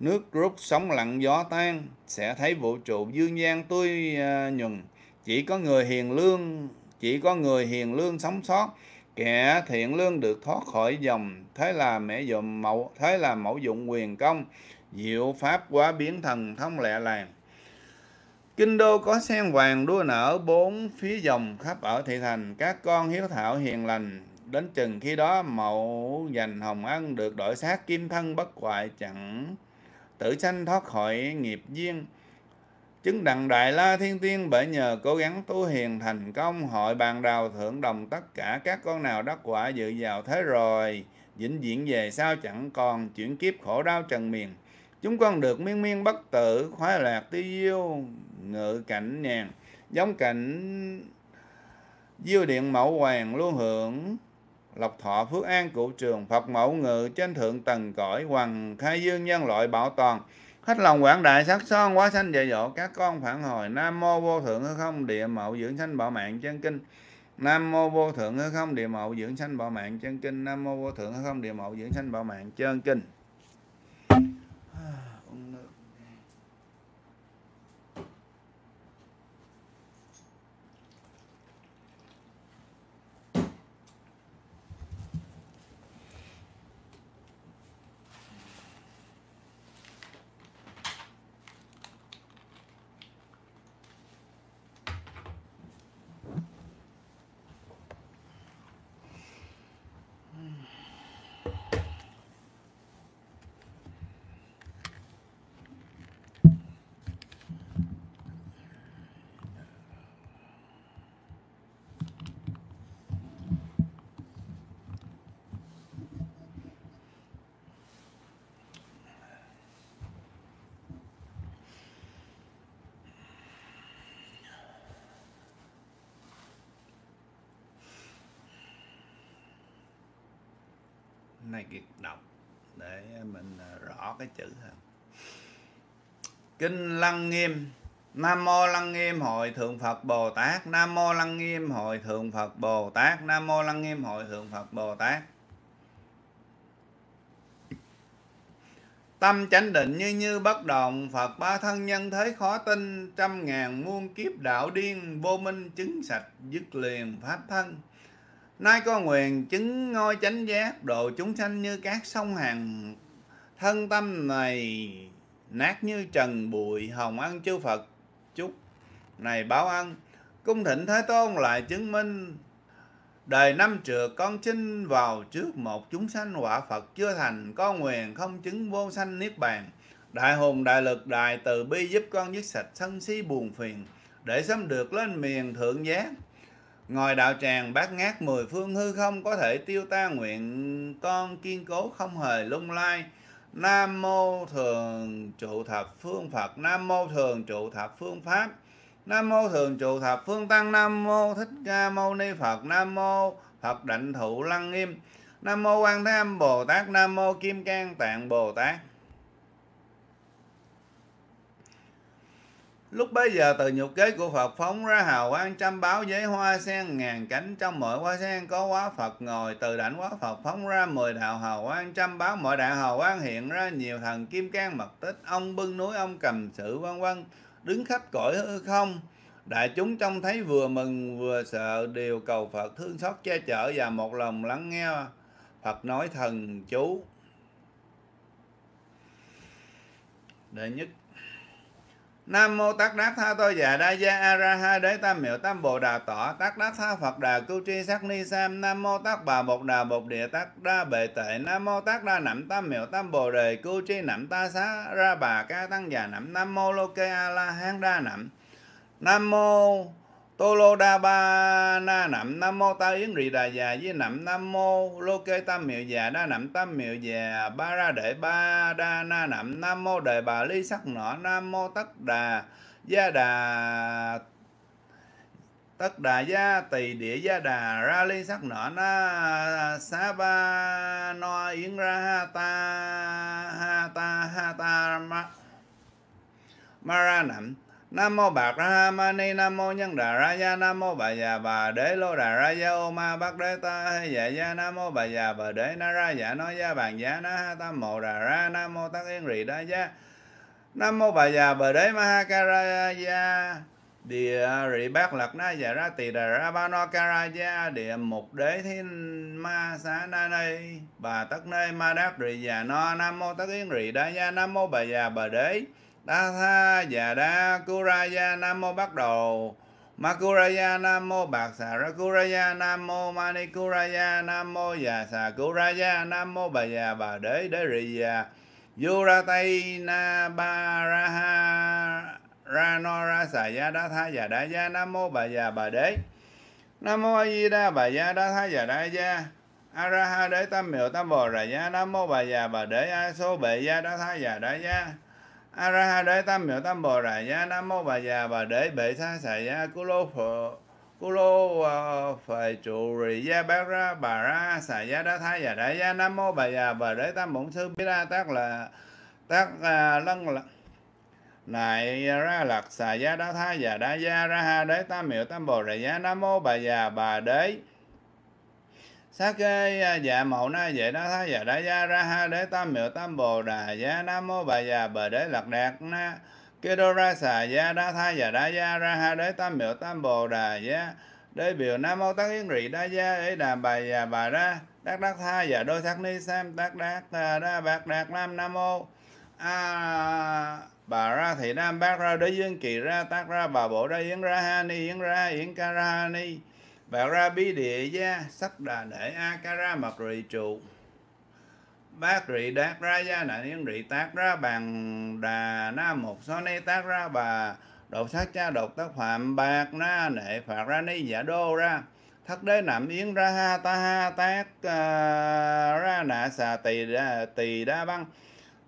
nước rút sóng lặng gió tan sẽ thấy vũ trụ dương gian tươi à, nhuần chỉ có người hiền lương chỉ có người hiền lương sống sót kẻ thiện lương được thoát khỏi dòng thế là mẹ dụng mẫu thế là mẫu dụng quyền công diệu pháp quá biến thần thông lẹ làng Kinh đô có sen vàng đua nở bốn phía dòng khắp ở thị thành, các con hiếu thảo hiền lành. Đến chừng khi đó mẫu dành hồng ân được đổi sát kim thân bất hoại chẳng tử sanh thoát khỏi nghiệp duyên. Chứng đặng đại la thiên tiên bởi nhờ cố gắng tu hiền thành công hội bàn đào thượng đồng tất cả các con nào đắc quả dự vào thế rồi. Vĩnh viễn về sao chẳng còn chuyển kiếp khổ đau trần miền. Chúng con được miên miên bất tử, khoái lạc tiêu diêu, ngự cảnh nhàn giống cảnh diêu điện mẫu hoàng luôn hưởng lộc thọ phước an cụ trường phật mẫu ngự trên thượng tầng cõi hoàng khai dương nhân loại bảo toàn hết lòng quảng đại sắc son quá sanh dạy dỗ các con phản hồi nam mô vô thượng hư không địa mẫu dưỡng sanh bảo mạng chân kinh nam mô vô thượng hư không địa mẫu dưỡng sanh bảo mạng chân kinh nam mô vô thượng hư không địa mẫu dưỡng sanh bảo mạng chân kinh này kiệt đọc để mình à, rõ cái chữ hơn kinh lăng nghiêm nam mô lăng nghiêm hội thượng phật bồ tát nam mô lăng nghiêm hội thượng phật bồ tát nam mô lăng nghiêm hội thượng phật bồ tát Tâm chánh định như như bất động, Phật ba thân nhân thế khó tin, trăm ngàn muôn kiếp đạo điên, vô minh chứng sạch dứt liền pháp thân nay có quyền chứng ngôi chánh giác độ chúng sanh như các sông hàng thân tâm này nát như trần bụi hồng ân chư phật chúc này báo ân cung thịnh thế tôn lại chứng minh đời năm trượt con sinh vào trước một chúng sanh quả phật chưa thành có quyền không chứng vô sanh niết bàn đại hùng đại lực đại từ bi giúp con dứt sạch sân si buồn phiền để sớm được lên miền thượng giác Ngồi đạo tràng bát ngát mười phương hư không có thể tiêu ta nguyện con kiên cố không hề lung lai. Nam mô thường trụ thập phương Phật, Nam mô thường trụ thập phương Pháp, Nam mô thường trụ thập phương Tăng, Nam mô Thích Ca Mâu Ni Phật, Nam mô Phật Định Thụ Lăng Nghiêm, Nam mô Quan Thế Âm Bồ Tát, Nam mô Kim Cang Tạng Bồ Tát. Lúc bấy giờ từ nhục kế của Phật phóng ra hào quang trăm báo giấy hoa sen ngàn cánh trong mỗi hoa sen có quá Phật ngồi từ đảnh quá Phật phóng ra mười đạo hào quang trăm báo mỗi đạo hào quang hiện ra nhiều thần kim cang mật tích ông bưng núi ông cầm sự vân vân đứng khắp cõi hư không đại chúng trông thấy vừa mừng vừa sợ đều cầu Phật thương xót che chở và một lòng lắng nghe Phật nói thần chú đệ nhất Nam mô Tát Đát Tha Tô già dạ Đa gia a ra ha Đế Tam Miệu Tam Bồ Đà Tỏ Tát Đát Tha Phật Đà cư Tri Sắc Ni Sam Nam mô Tát Bà Bột Đà Bột Địa Tát Đa Bệ Tệ Nam mô Tát Đa Nẩm Tam Miệu Tam Bồ Đề cư Tri Nẩm Ta Xá Ra Bà Ca Tăng Già Nẩm Nam mô Lô Kê A La Hán Đa Nẩm Nam mô Tô lô đa ba na nậm nam mô ta yến rì đà già với nậm nam mô lô kê tam miệu già đa nậm tam miệu già ba ra đệ ba đa na nậm nam mô đề bà ly sắc nọ nam mô tất đà gia đà tất đà gia tỳ địa gia đà ra ly sắc nọ na xá ba no yến ra ha ta ha ta ha ta ma ma ra nậm Nam mô Bạc Ra Ma Ni Nam mô Nhân Đà Ra Ya Nam mô Bà Già Bà Đế Lô Đà Ra Ya Ô Ma Bát Đế Ta Hay Dạ Ya Nam mô Bà Già Bà Đế Na Ra Dạ Nó Ya Bàn Giá Na Ha Tam Mộ Đà Ra Nam mô Tát Yên Rì Đa Ya Nam mô Bà Già Bà Đế Ma Ha Ca Ra Ya Địa Rị Bát Lật Na Dạ Ra tì Đà Ra Ba No Ca Ra Ya Địa Mục Đế Thiên Ma Xá Na Nay Bà Tất Nơi Ma Đát Rị Dạ No Nam mô Tát Yên Rì Đa Ya Nam mô Bà Già Bà Đế Đa Tha và Đa Kuraya Nam Mô Bắt Đầu Makuraya Nam Mô Bạc Xà Rakuraya Nam Mô mani Manikuraya Nam Mô Già Xà Kuraya Nam Mô Bà Già Bà Đế Đế Rì Già Yuratay Na Ba Ra Ha Ra No Ra Xà Gia Đa Tha và Đa Gia Nam Mô Bà Già Bà Đế Nam Mô A Di Đa Bà Gia Đa Tha và Đa Gia Araha Đế Tam Miệu Tam Bồ Rà Gia Nam Mô Bà Già Bà Đế A số Bệ Gia Đa Tha Già Đa Gia araha đế tam miệu tam bồ đà gia nam mô bà già bà đế bệ sa xà gia cú lô phở cú lô phệ trụ rì gia bát ra bà ra xà gia đa thái già đại gia nam mô bà già bà đế tam bổn sư bi đa tác là tác lân là này ra lạc xà gia đa thái già đá gia ra ha đế tam miệu tam bồ đà gia nam mô bà già bà đế Sa kê à, dạ mẫu na vậy đó thái dạ đã gia ra ha đế tam miệu tam bồ đà giá nam mô bà già bà đế lạc đạt na kia đô ra xà gia đa thái dạ đã gia ra ha đế tam miệu tam bồ đà giá đế biểu nam mô tăng yến rị đa gia ấy đà bà già bà ra đắc đắc tha dạ đôi sắc ni sam đắc đắc à, đa bạc đạt nam nam mô a bà ra thị nam bác ra đế dương kỳ ra tác ra bà bộ ra yến ra ha ni yến ra yến ca ra ha ni Vẹo ra bi địa gia sắc đà để a ca ra mật rì trụ Bác rị đát ra gia nạn yên rị tác ra bàn đà na một so nay tác ra bà Đột sát cha đột tác phạm bạc na nệ phạt ra ni giả đô ra Thất đế nạm yến ra ha ta ha tác uh, ra nạ xà tỳ đa, tỳ đa băng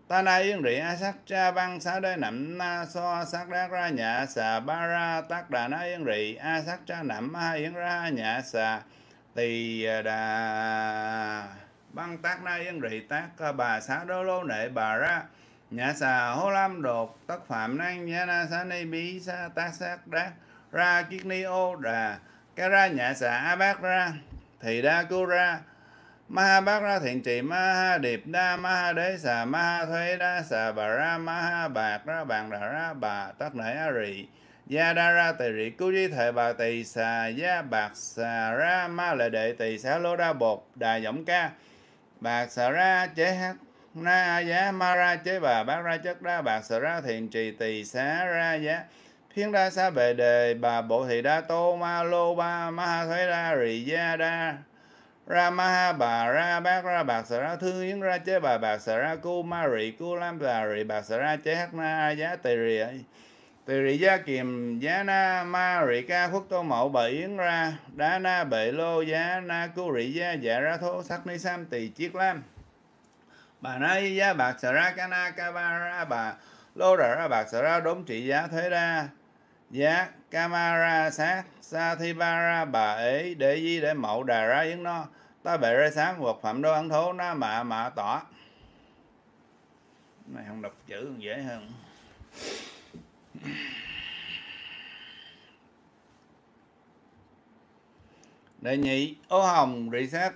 ta na yên rỉ a sát cha băng sa đê nẩm na so sát đa ra nhạ xà ba ra tác đà na yên rỉ a sát cha nẩm a yên ra nhạ xà tỳ đà băng tác na yên rỉ tác bà xá đô lô nệ bà ra nhã xà hô lam đột tất phạm năng nhã na xá ni bí xá tác sát đá ra kiết ni ô đà cái ra nhã xà a bác ra thì đa cô ra Maha Bát Ra Thiện Trì Maha Điệp Đa Maha Đế Xà Maha Thuế Đa Xà Bà Ra Maha Bạc Ra Bàn Đà Ra Bà Tắc Nể A Rị Gia Đa Ra tề Rị Cú Di Thệ Bà Tỳ Xà Gia Bạc Xà Ra Ma Lệ Đệ Tỳ Xá Lô Đa Bột Đà Giọng Ca Bạc Xà Ra Chế Hát Na Giá Ma Ra Chế Bà Bát Ra Chất đa Bạc Xà Ra Thiện Trì Tỳ Xá Ra Giá thiên Đa Xá Bệ Đề Bà Bộ Thị Đa Tô Ma Lô Ba Maha Thuế Đa Rị Gia Đa ra ma ha bà ra bác ra bạc sở ra thư yến ra chế bà bạc sở ra cô ma rị cu lam bà rị bạc sở ra chế hát na giá tề rì ấy từ rị gia kiềm giá na ma rị ca khuất tô mậu bệ yến ra đá na bệ lô giá na cu rị giá dạ ra thố sắc ni sam tỳ chiết lam bà na giá bạc sở ra ca na ca ba ra bà lô ra ra bạc sở ra đốn trị giá thế ra Dạ, Kamara sát Sathibara bà ấy để gì để mậu đà ra yến nó ta bệ ra sáng vật phạm đô ăn thố nó mà mà tỏ này không đọc chữ còn dễ hơn đệ nhị ô hồng reset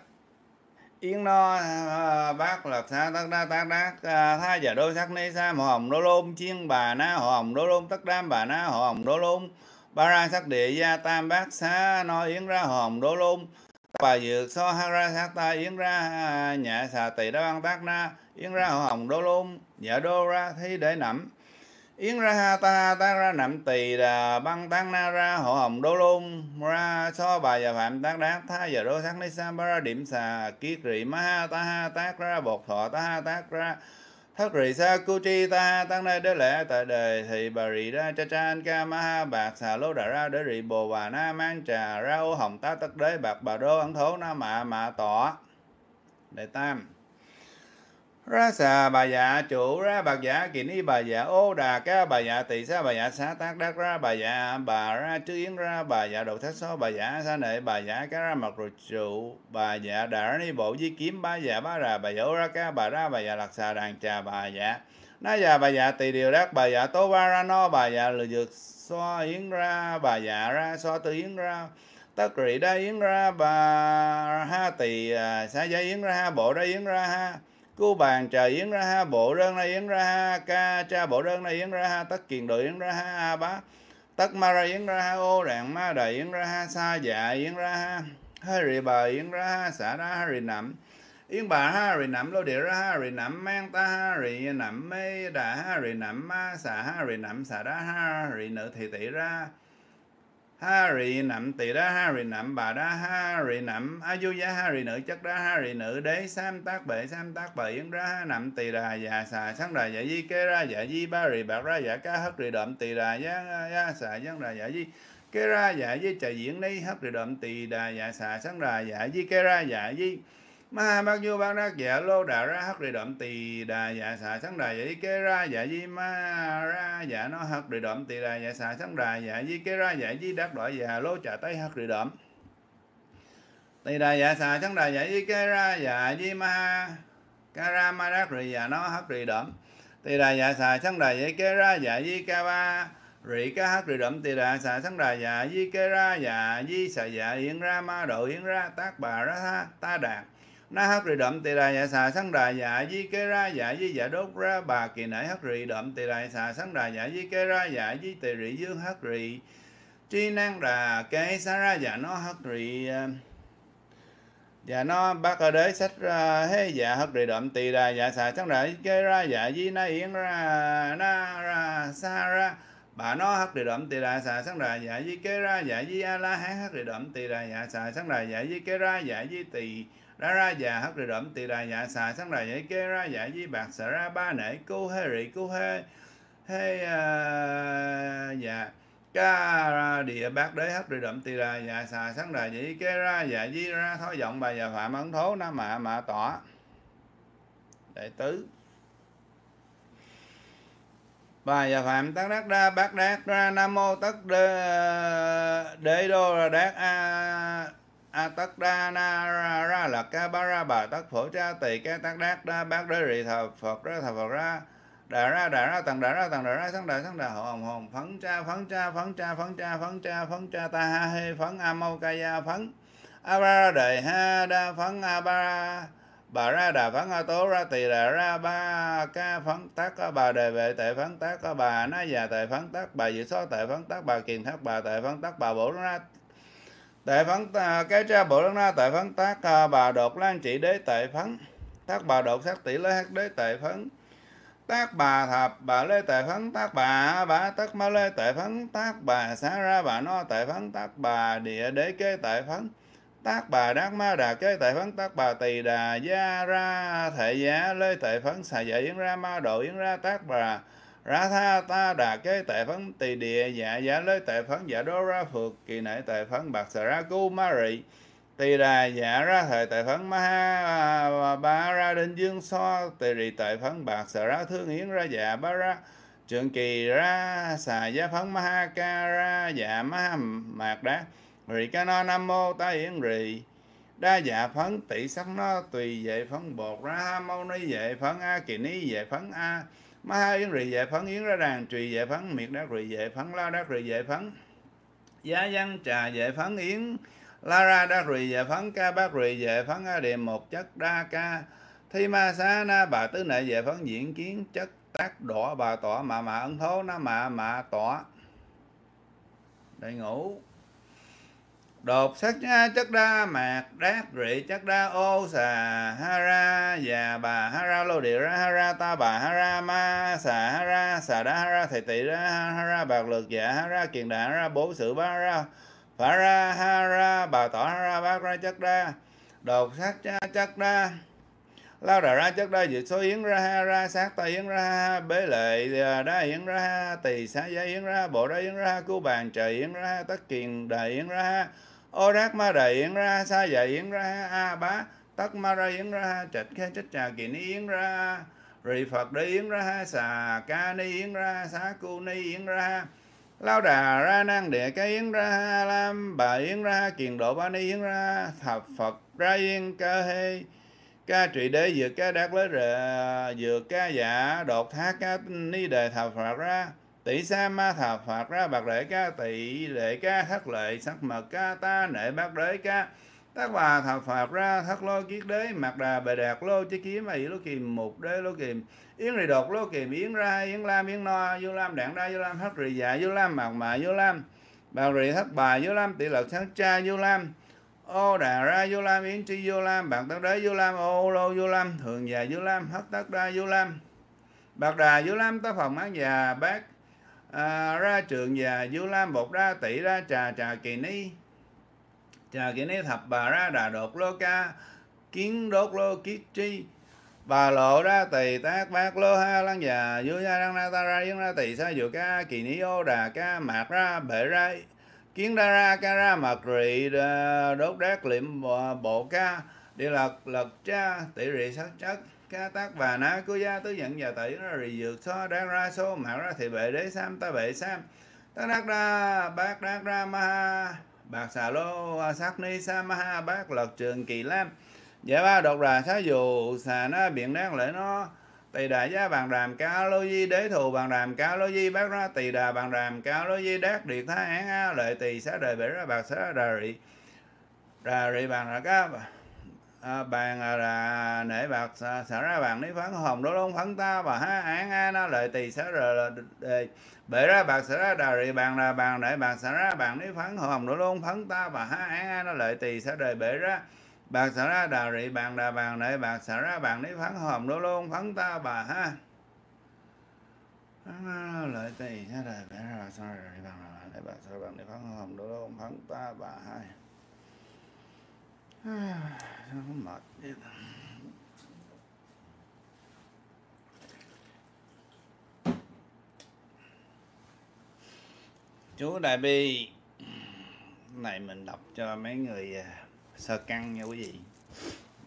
yến no ờ, bác lạc xa tắc đa tắc đắc ờ, tha giả đôi sắc nê sa mò hồng đô lôm chiên bà na hò hồng đô lôm tắc đam bà na hò hồng đô lôm ba ra sắc địa gia tam bác xa no yến ra hò hồng đô lôm bà dược so ha ra sắc ta yến ra ờ, nhạ xà tỳ đa văn tác na yến ra hò hồng đô lôm giả đô ra thi để nẩm Yến ra ha ta ta ra nạm tỳ đà băng tăng na ra hộ hồng đô lung ra so bà và phạm tác đát tha giờ đô sắc ni sa ba ra điểm xà kiết rị ma ha ta ha tác ra bột thọ ta ha tác ra thất rị sa cu chi ta ha tăng nơi đế lễ tại đời thì bà rị ra cha cha an ca ma ha bạc xà lô đà ra để rị bồ bà na mang trà ra ô hồng ta tất đế bạc bà đô ẩn thố na mạ mạ tỏ đệ tam ra xà bà dạ chủ ra bạc dạ kỳ ni bà dạ ô đà ca bà dạ tỳ sa bà dạ xá tác đắc ra bà dạ bà ra chư yến ra bà dạ đầu thất số bà dạ sa nệ bà dạ cá ra mặt rồi trụ bà dạ đà ra ni bộ di kiếm ba dạ ba rà bà dạ ra ca bà ra bà dạ lạc xà đàn trà bà dạ na dạ bà dạ tỳ điều đắc bà dạ tô ba ra no bà dạ lừa dược so yến ra bà dạ ra so tư yến ra tất rị đa yến ra bà ha tỳ xá gia yến ra ha bộ đa yến ra ha Cú bàn trà yến ra ha, bộ rơn ra yến ra ha, ca cha bộ rơn ra yến ra ha, tất kiền đội yến ra ha, a bá. Tất ma ra yến ra ha, ô rạng ma đời yến ra ha, sa dạ yến ra ha. hơi rì bờ yến ra ha, xả ra ha rì nằm. Yến bà ha rì nằm lô địa ra ha rì nằm mang ta ha rì nằm mê đà ha rì nằm ma xả ha rì nằm xả ra ha rì nữ thị tỷ ra. Hari nậm tỳ đá Hari nậm bà đá Hari nậm a du giá Hari nữ chất đá Hari nữ đế sam tác bệ sam tác bệ yến ra nậm tỳ đà già xà sáng đà dạ di kê ra dạ di ba rì bạc ra dạ cá hất rì đậm tỳ đà giá giá xà sáng đà dạ di kê ra dạ di trà diễn đây hất rì đậm tỳ đà dạ xà sáng đà dạ di kê ra dạ di ma bao nhiêu bao đắc dạ lô đà ra hắc rì đậm tỳ đà dạ xà sáng đà dạ di kê ra dạ di ma ra dạ nó hắc rì đậm tỳ đà dạ xà sáng đà dạ di kê ra dạ di đắc đội dạ lô trà tay hắc rì đậm tỳ đà dạ xà sáng đà dạ di kê ra dạ di ma ca ra ma đắc rì dạ nó hắc rì đậm tỳ đà dạ xà sáng đà dạ kê ra dạ di ca ba rị ca hát rị đậm tỳ đà xà sáng đà dạ di kê ra dạ di xà dạ yến ra ma độ yến ra tác bà ra ta đạt na hắc rì đậm tỳ đà dạ xà sắn đà dạ di kê ra dạ di dạ đốt ra bà kỳ nải hắc rì đậm tỳ đà xà sắn đà dạ di kê ra dạ di tỳ rì dương hắc rì tri năng đà kê xa ra dạ nó hắc rì dạ nó bác ở đấy sách ra hê dạ hất rì đậm tỳ đà dạ xà sắn đà di kê ra dạ di na yến ra na ra xa ra bà nó hắc rì đậm tỳ đà xà sắn đà dạ di kê ra dạ di a la hán hắc rì đậm tỳ đà dạ xà sắn đà dạ di kê ra dạ di tỳ ra ra dạ hấp rì đậm tỳ đà dạ xà sáng đà nhảy kê ra dạ di bạc xà ra ba nể cô hê rị cô hê hê à, dạ ca ra địa bát đế hấp rì đậm tỳ đà dạ xà sáng đà nhảy kê ra dạ di ra thói vọng bà dạ phạm ấn thố nam mạ mạ tỏa đệ tứ và giờ phạm tắc đắc ra bác đát ra nam mô tất đê, đế đô là đát a a tất đa na ra, ra là ca ba ra bà tất phổ cha tỳ ca tát đát đa bát đế rị thờ phật ra thờ phật ra đà ra đà ra tầng đà ra tầng đà ra sáng đà sáng đà hồng hồng phấn cha phấn cha phấn cha phấn cha phấn cha phấn cha ta ha hê phấn a mau ca ya phấn a ba đề ha đa phấn a ba bà ra đà phán a tố ra tỳ đà ra ba ca phán tác có bà đề vệ tệ phán tác có bà na già tệ phán tác bà dự số tệ phán tác bà kiền thác bà tệ phán tác bà bổ ra tại phán cái tra bộ đất na tại phán tác bà đột lan trị đế tại phán tác bà đột sát tỷ lê hát đế tại phán tác bà thập bà lê tại phán tác bà bà tất ma lê tại phán tác bà xá ra bà no tại phán tác bà địa đế kế tại phán tác bà đát ma đà kế tại phán tác bà tỳ đà gia ra thệ giá lê tại phán xà dạ yến ra ma độ yến ra tác bà ra tha ta đà kế tệ phấn tỳ địa dạ giả lới tệ phấn giả đô ra phượt kỳ nệ tệ phấn bạc sà ra cu ma rị tỳ đà dạ ra thời tệ phấn ma ha ba ra đinh dương so tỳ rị tệ phấn bạc sà ra thương hiến ra dạ ba ra trường kỳ ra xà giá phấn ma ha ca ra dạ ma ha mạc đá rì ca no nam mô ta yến rị đa dạ phấn tỷ sắc nó tùy vệ phấn bột ra ha mâu ni vệ phấn a kỳ ni vệ phấn a ma yến rì vệ phấn yến ra ràng trì vệ phấn miệt đắc rì vệ phấn la đắc rì vệ phấn giá văn trà vệ phấn yến la ra đắc rì vệ phấn ca bác rì vệ phấn a đề một chất đa ca thi ma xá na bà tứ nệ vệ phấn diễn kiến chất tác đỏ bà tỏa mà mà ân thố na mà mà tỏa đại ngủ đột sát nha chất đa mạc đát rị chất đa ô xà ra và bà ha ra lô địa ra ha ra ta bà ha ra ma xà hara xà ha ra thầy tị ra ha ra bạc lược giả ha ra kiền đà ra bố sự ba ra phá ra ha ra bà tỏ ra bác ra chất đa đột sát nha chất đa lao đà ra chất đa dự số yến ra ha ra sát ta yến ra bế lệ đá yến ra tỳ xá gia yến ra bộ đá yến ra cứu bàn trời yến ra tất kiền đà yến ra ô đát ma đầy yến ra sa dạ yến ra a bá tắc ma ra yến ra trạch khe trích trà kỳ ni yến ra rì phật đi yến ra xà ca ni yến ra xá cu ni yến ra lao đà ra năng địa cái yến ra lam bà yến ra kiền độ ba ni yến ra thập phật ra yên ca hê ca trị đế dược ca đạt lế rệ dược ca giả đột thác ca ni đề thập phật ra tỷ sa ma thà phạt ra bạc lệ ca tỷ lệ ca thất lệ sắc mật ca ta nệ bác đế ca tất bà thà phạt ra thất lô kiết đế mặt đà bề đạt lô chế kiếm ấy lô kìm một đế lô kìm yến rì đột lô kìm yến ra yến lam yến no vô lam đạn ra vô lam hất rì dạ vô lam mạc mạ vô lam bạc rì thất bà vô lam tỷ lộc sáng cha vô lam ô đà ra vô lam yến tri vô lam bạn tắc đế vô lam ô lô vô lam thường già vô lam hất tất đa vô lam bạc đà vô lam tá phòng án già bác à, ra trường già du lam bột ra tỷ ra trà trà kỳ ni trà kỳ ni thập bà ra đà đột lô ca kiến đốt lô kiết tri bà lộ ra tỳ tác bác lô ha lăng già du ra đăng na ta ra yến ra tỳ sa dụ ca kỳ ni ô đà ca mạc ra bể ra kiến ra ra ca ra mạc rị đốt đát liệm bộ ca địa lật lật cha tỷ rị sát chất ca tác bà na cư gia tứ giận và tử nó rì dược so đang ra số mạo ra thì bệ đế sam ta bệ sam ta đắc ra bác đắc ra ma bạc xà lô sắc ni sa ma ha bác lật trường kỳ lam dạ ba đột ra xá dù xà nó biện đáng lễ nó tỳ đà giá bàn đàm ca lô di đế thù bàn đàm ca lô di bác ra tỳ đà bàn đàm ca lô di đát điệt thái án a lệ tỳ xá đời bể ra bạc xá đời rị đà rị bàn ra ca à, bàn à, là nể bạc xả ra bàn lý phán hồng đô luôn phán ta bà há án a na lợi tỳ xả rờ là đề bể ra bạc xả ra đà rị bàn là bàn nể bạc xả ra bàn lý phán hồng đô luôn phán ta bà há án a na lợi tỳ xả đời bể ra bạc xả ra đà rị bàn đà bàn nể bạc xả ra bàn lý phán hồng đô luôn phán ta bà ha lợi tỳ xả đời bể ra bạc xả ra đà rì bàn là nể bạc xả ra bàn lý phán hồng đô luôn phán ta bà hai à, mệt vậy chú đại bi này mình đọc cho mấy người à, sơ căng nha quý vị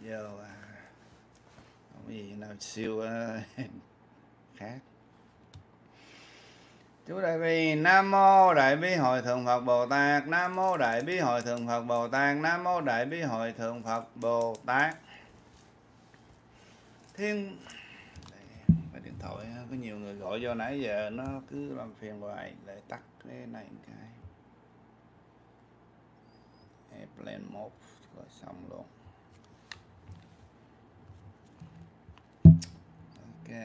vô à, cái gì nào siêu à, khác Chú Đại Bi Nam Mô Đại Bi Hội Thượng Phật Bồ Tát Nam Mô Đại Bi Hội Thượng Phật Bồ Tát Nam Mô Đại Bi Hội Thượng Phật Bồ Tát Thiên cái điện thoại có nhiều người gọi vô nãy giờ nó cứ làm phiền hoài để tắt cái này cái Airplane một rồi xong luôn Ok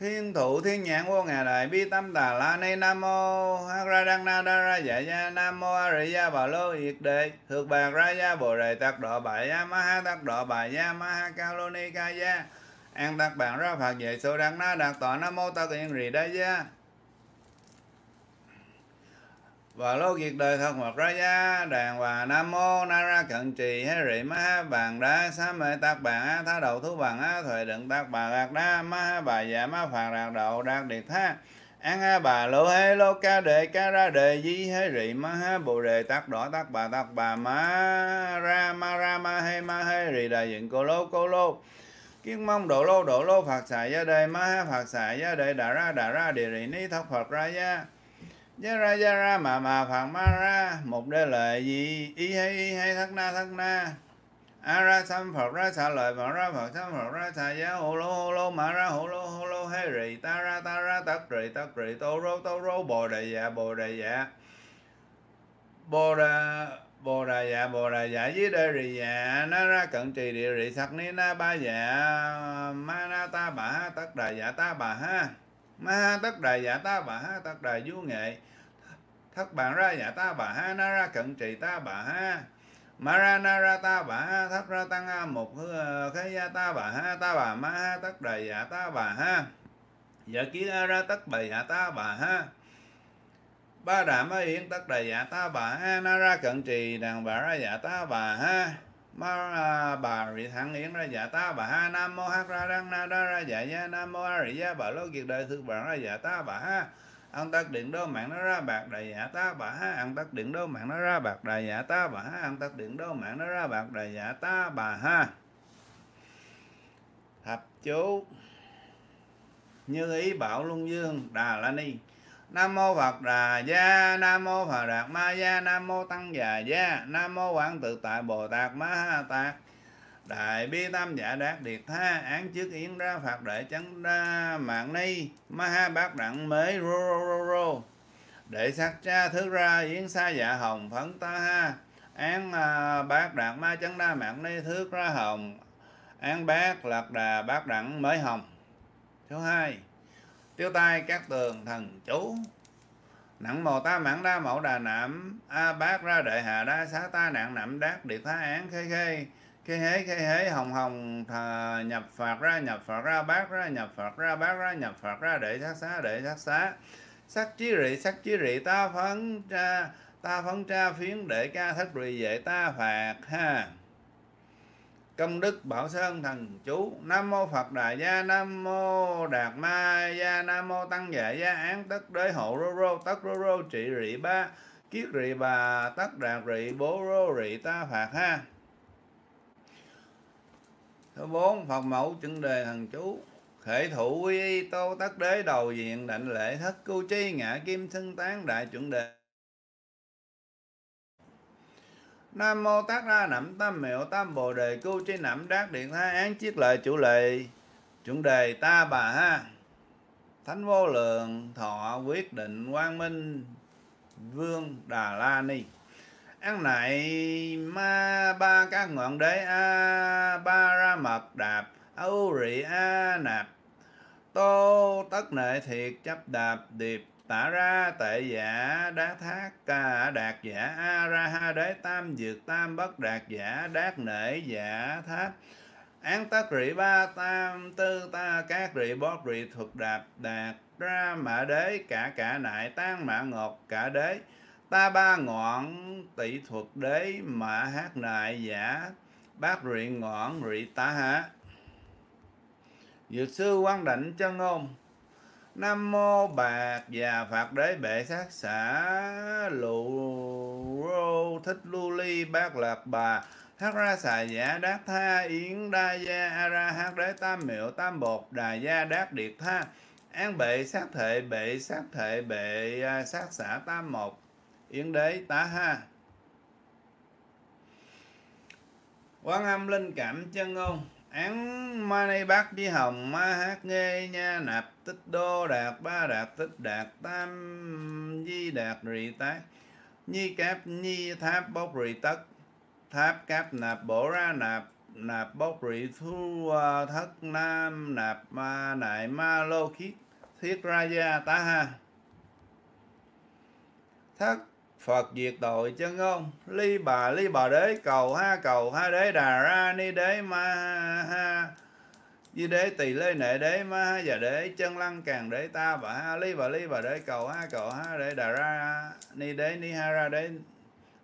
Thiên thủ thiên nhãn vô ngà đại bi tâm tà la ni nam mô ra đăng na đa ra dạ gia nam mô a rị ya bà lô yệt đệ thược bạc ra gia bồ đề tạc độ bà gia ma ha tạc độ bà gia ma ha ca lô ni ca gia an tạc bạn ra phật dạy số đăng na đạt tọa nam mô ta kiện rì đa gia và lô diệt đời không hoặc ra gia đàn hòa nam mô na ra cận trì hế rị ma ha bàn đá xá mê tạc bàn á thá đầu thú bàn á thời đựng tạc bà gạt đa ma ha bà dạ ma phạt đạt đầu đạt điệt tha an ha bà lô hê lô ca đề ca ra đề di hế rị ma ha bồ đề tạc đỏ tạc bà tạc bà ma ra ma ra ma hê ma hê rị đại dựng cô lô cô lô kiến mong độ lô độ lô phạt xài gia đề ma ha phạt xài gia đề đà ra đà ra địa rị ni thóc phật ra gia Yara ra ma ma phạn ma ra Một đế lợi gì Y hay y hay thắc na thắc na a ra sam phật ra xả lợi mà ra phật sam phật ra xả giá Hô lô hô lô ma ra hô lô hô lô hay rì Ta ra ta ra tắc rì tắc rì Tô rô tô rô bồ đề dạ bồ đề dạ Bồ đề bồ đà dạ bồ đà dạ với đê rì dạ na ra cận trì địa rì sắc ni na ba dạ ma na ta bà ha tất đà dạ ta bà ha ma tất đà dạ ta bà ha tất đà vô nghệ thất bàn ra dạ ta bà ha na ra cận trì ta bà ha ma ra na ra ta bà ha thất ra tăng a một khế gia ta bà ha ta bà ma ha tất đà dạ ta bà ha dạ kiến a ra tất bà dạ ta bà ha ba đà ma yên tất đà dạ ta bà ha na ra cận trì đàn bà ra dạ ta bà ha ma bà rị thẳng yến ra dạ ta bà ha nam mô hát ra răng na đa ra dạ ya nam mô a rị ya bà lô kiệt đời thực bản ra dạ ta bà ha ăn tắc điện đô mạng nó ra bạc đầy dạ ta bà ha ăn tắc điện đô mạng nó ra bạc đầy dạ ta bà ha ăn tắc điện đô mạng nó ra bạc đầy dạ ta bà ha thập chú như ý bảo luân dương đà la ni Nam mô Phật Đà Gia, Nam mô Phật đà Ma Gia, Nam mô Tăng Già Gia, Nam mô Quảng Tự Tại Bồ Tát Ma Ha Tát. Đại bi tam giả đạt điệt tha án trước yến ra Phật để chấn ra mạng ni ma ha bát đặng mới ro ro ro ro để sát cha thứ ra yến sa dạ hồng phấn ta ha án à, bát đặng ma chấn ra mạng ni thước ra hồng án bát lạc đà bát đặng mới hồng số 2 tiêu tai các tường thần chú nặng mồ ta mãn đa mẫu đà nạm a bát ra đệ hà đa xá ta nạn nạm đát điệp phá án khê khê khê hế khê hế hồng hồng thà nhập phạt ra nhập phạt ra bát ra nhập phạt ra bát ra nhập phạt ra đệ sát xá đệ sát xá sắc chí rị sắc chí rị ta phấn tra ta phấn tra phiến để ca thất rì vệ ta phạt ha công đức bảo sơn thần chú nam mô phật đại gia nam mô đạt ma gia nam mô tăng giả gia án tất đế hộ rô rô tất rô rô trị rị ba kiết rị bà tất đạt rị bố rô rị ta phạt ha thứ bốn phật mẫu chuẩn đề thần chú thể thủ quy y tô tất đế đầu diện định lễ thất cưu chi ngã kim thân tán đại chuẩn đề Nam mô tát ra nẩm tam miệu tam bồ đề cưu tri nẩm đát điện tha án chiết lợi chủ lệ chuẩn đề ta bà ha thánh vô lượng thọ quyết định quang minh vương đà la ni ăn nại ma ba các ngọn đế a ba ra mật đạp âu rị a nạp tô tất nệ thiệt chấp đạp điệp tả ra tệ giả đá thác ca đạt giả a ra ha đế tam dược tam bất đạt giả đát nể giả tháp án tất rị ba tam tư ta các rị bót rị thuật đạt đạt ra mã đế cả cả nại tan mã ngọt cả đế ta ba ngọn tỷ thuật đế mã hát nại giả bác rị ngọn rị ta hả dược sư quan định chân ngôn Nam mô Bạc và Phật Đế Bệ Sát Xã Lụ Rô Thích Lu Ly Bác Lạc Bà Hát ra xà giả đát tha yến đa gia a ra hát đế tam miệu tam bột đà gia đát điệt tha an bệ sát thệ bệ sát thệ bệ sát xã tam một yến đế tá ha quan âm linh cảm chân ngôn Án ma nay bác di hồng ma hát nghe nha nạp tích đô đạt ba đạt tích đạt tam di đạt rì tác nhi cáp nhi tháp bốc rì tất tháp cáp nạp bổ ra nạp nạp bốc rì thu à, thất nam nạp ma nại ma lô khiết thiết ra gia tá ha thất Phật diệt tội chân ông, Ly bà ly bà đế cầu ha cầu ha đế đà ra ni đế ma ha, ha. Di đế tỳ lê nệ đế ma ha và đế chân lăng càng đế ta bà ha Ly bà ly bà đế cầu ha cầu ha đế đà ra ni đế ni ha ra đế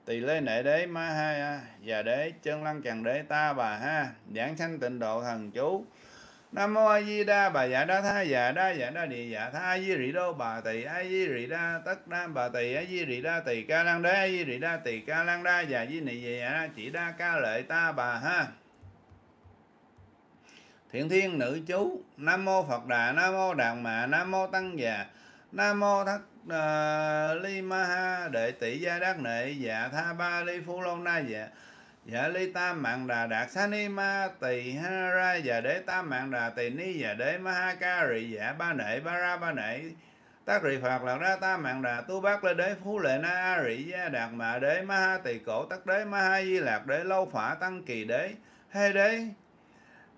tỳ lê nệ đế ma ha và đế chân lăng càng đế ta bà ha Giảng sanh tịnh độ thần chú Nam mô A Di Đà bà dạ đa tha dạ đa dạ đa địa dạ tha A Di Rị Đô bà tỳ A Di Rị Đa tất nam bà tỳ A Di Rị Đa tỳ ca lăng đế A Di Rị Đa tỳ ca lăng đa dạ di nị dạ dạ chỉ đa ca lợi ta bà ha. Thiện thiên nữ chú Nam mô Phật Đà Nam mô Đàn Mạ Nam mô Tăng Già Nam mô Thất uh, ờ, Ly Ma Ha Đệ Tỷ Gia Đắc Nệ Dạ Tha Ba Ly Phu Lôn Na Dạ Dạ ly tam mạng đà đạt sa ni ma tỳ ha ra và đế tam mạng đà tỳ ni và đế ma ha ca rị dạ ba nệ ba ra ba nệ tác rị phật là ra tam mạng đà tu bác lê đế phú lệ na a rị gia đạt mà đế ma ha tỳ cổ tắc đế ma ha di lạc đế lâu phả tăng kỳ đế hê đế à,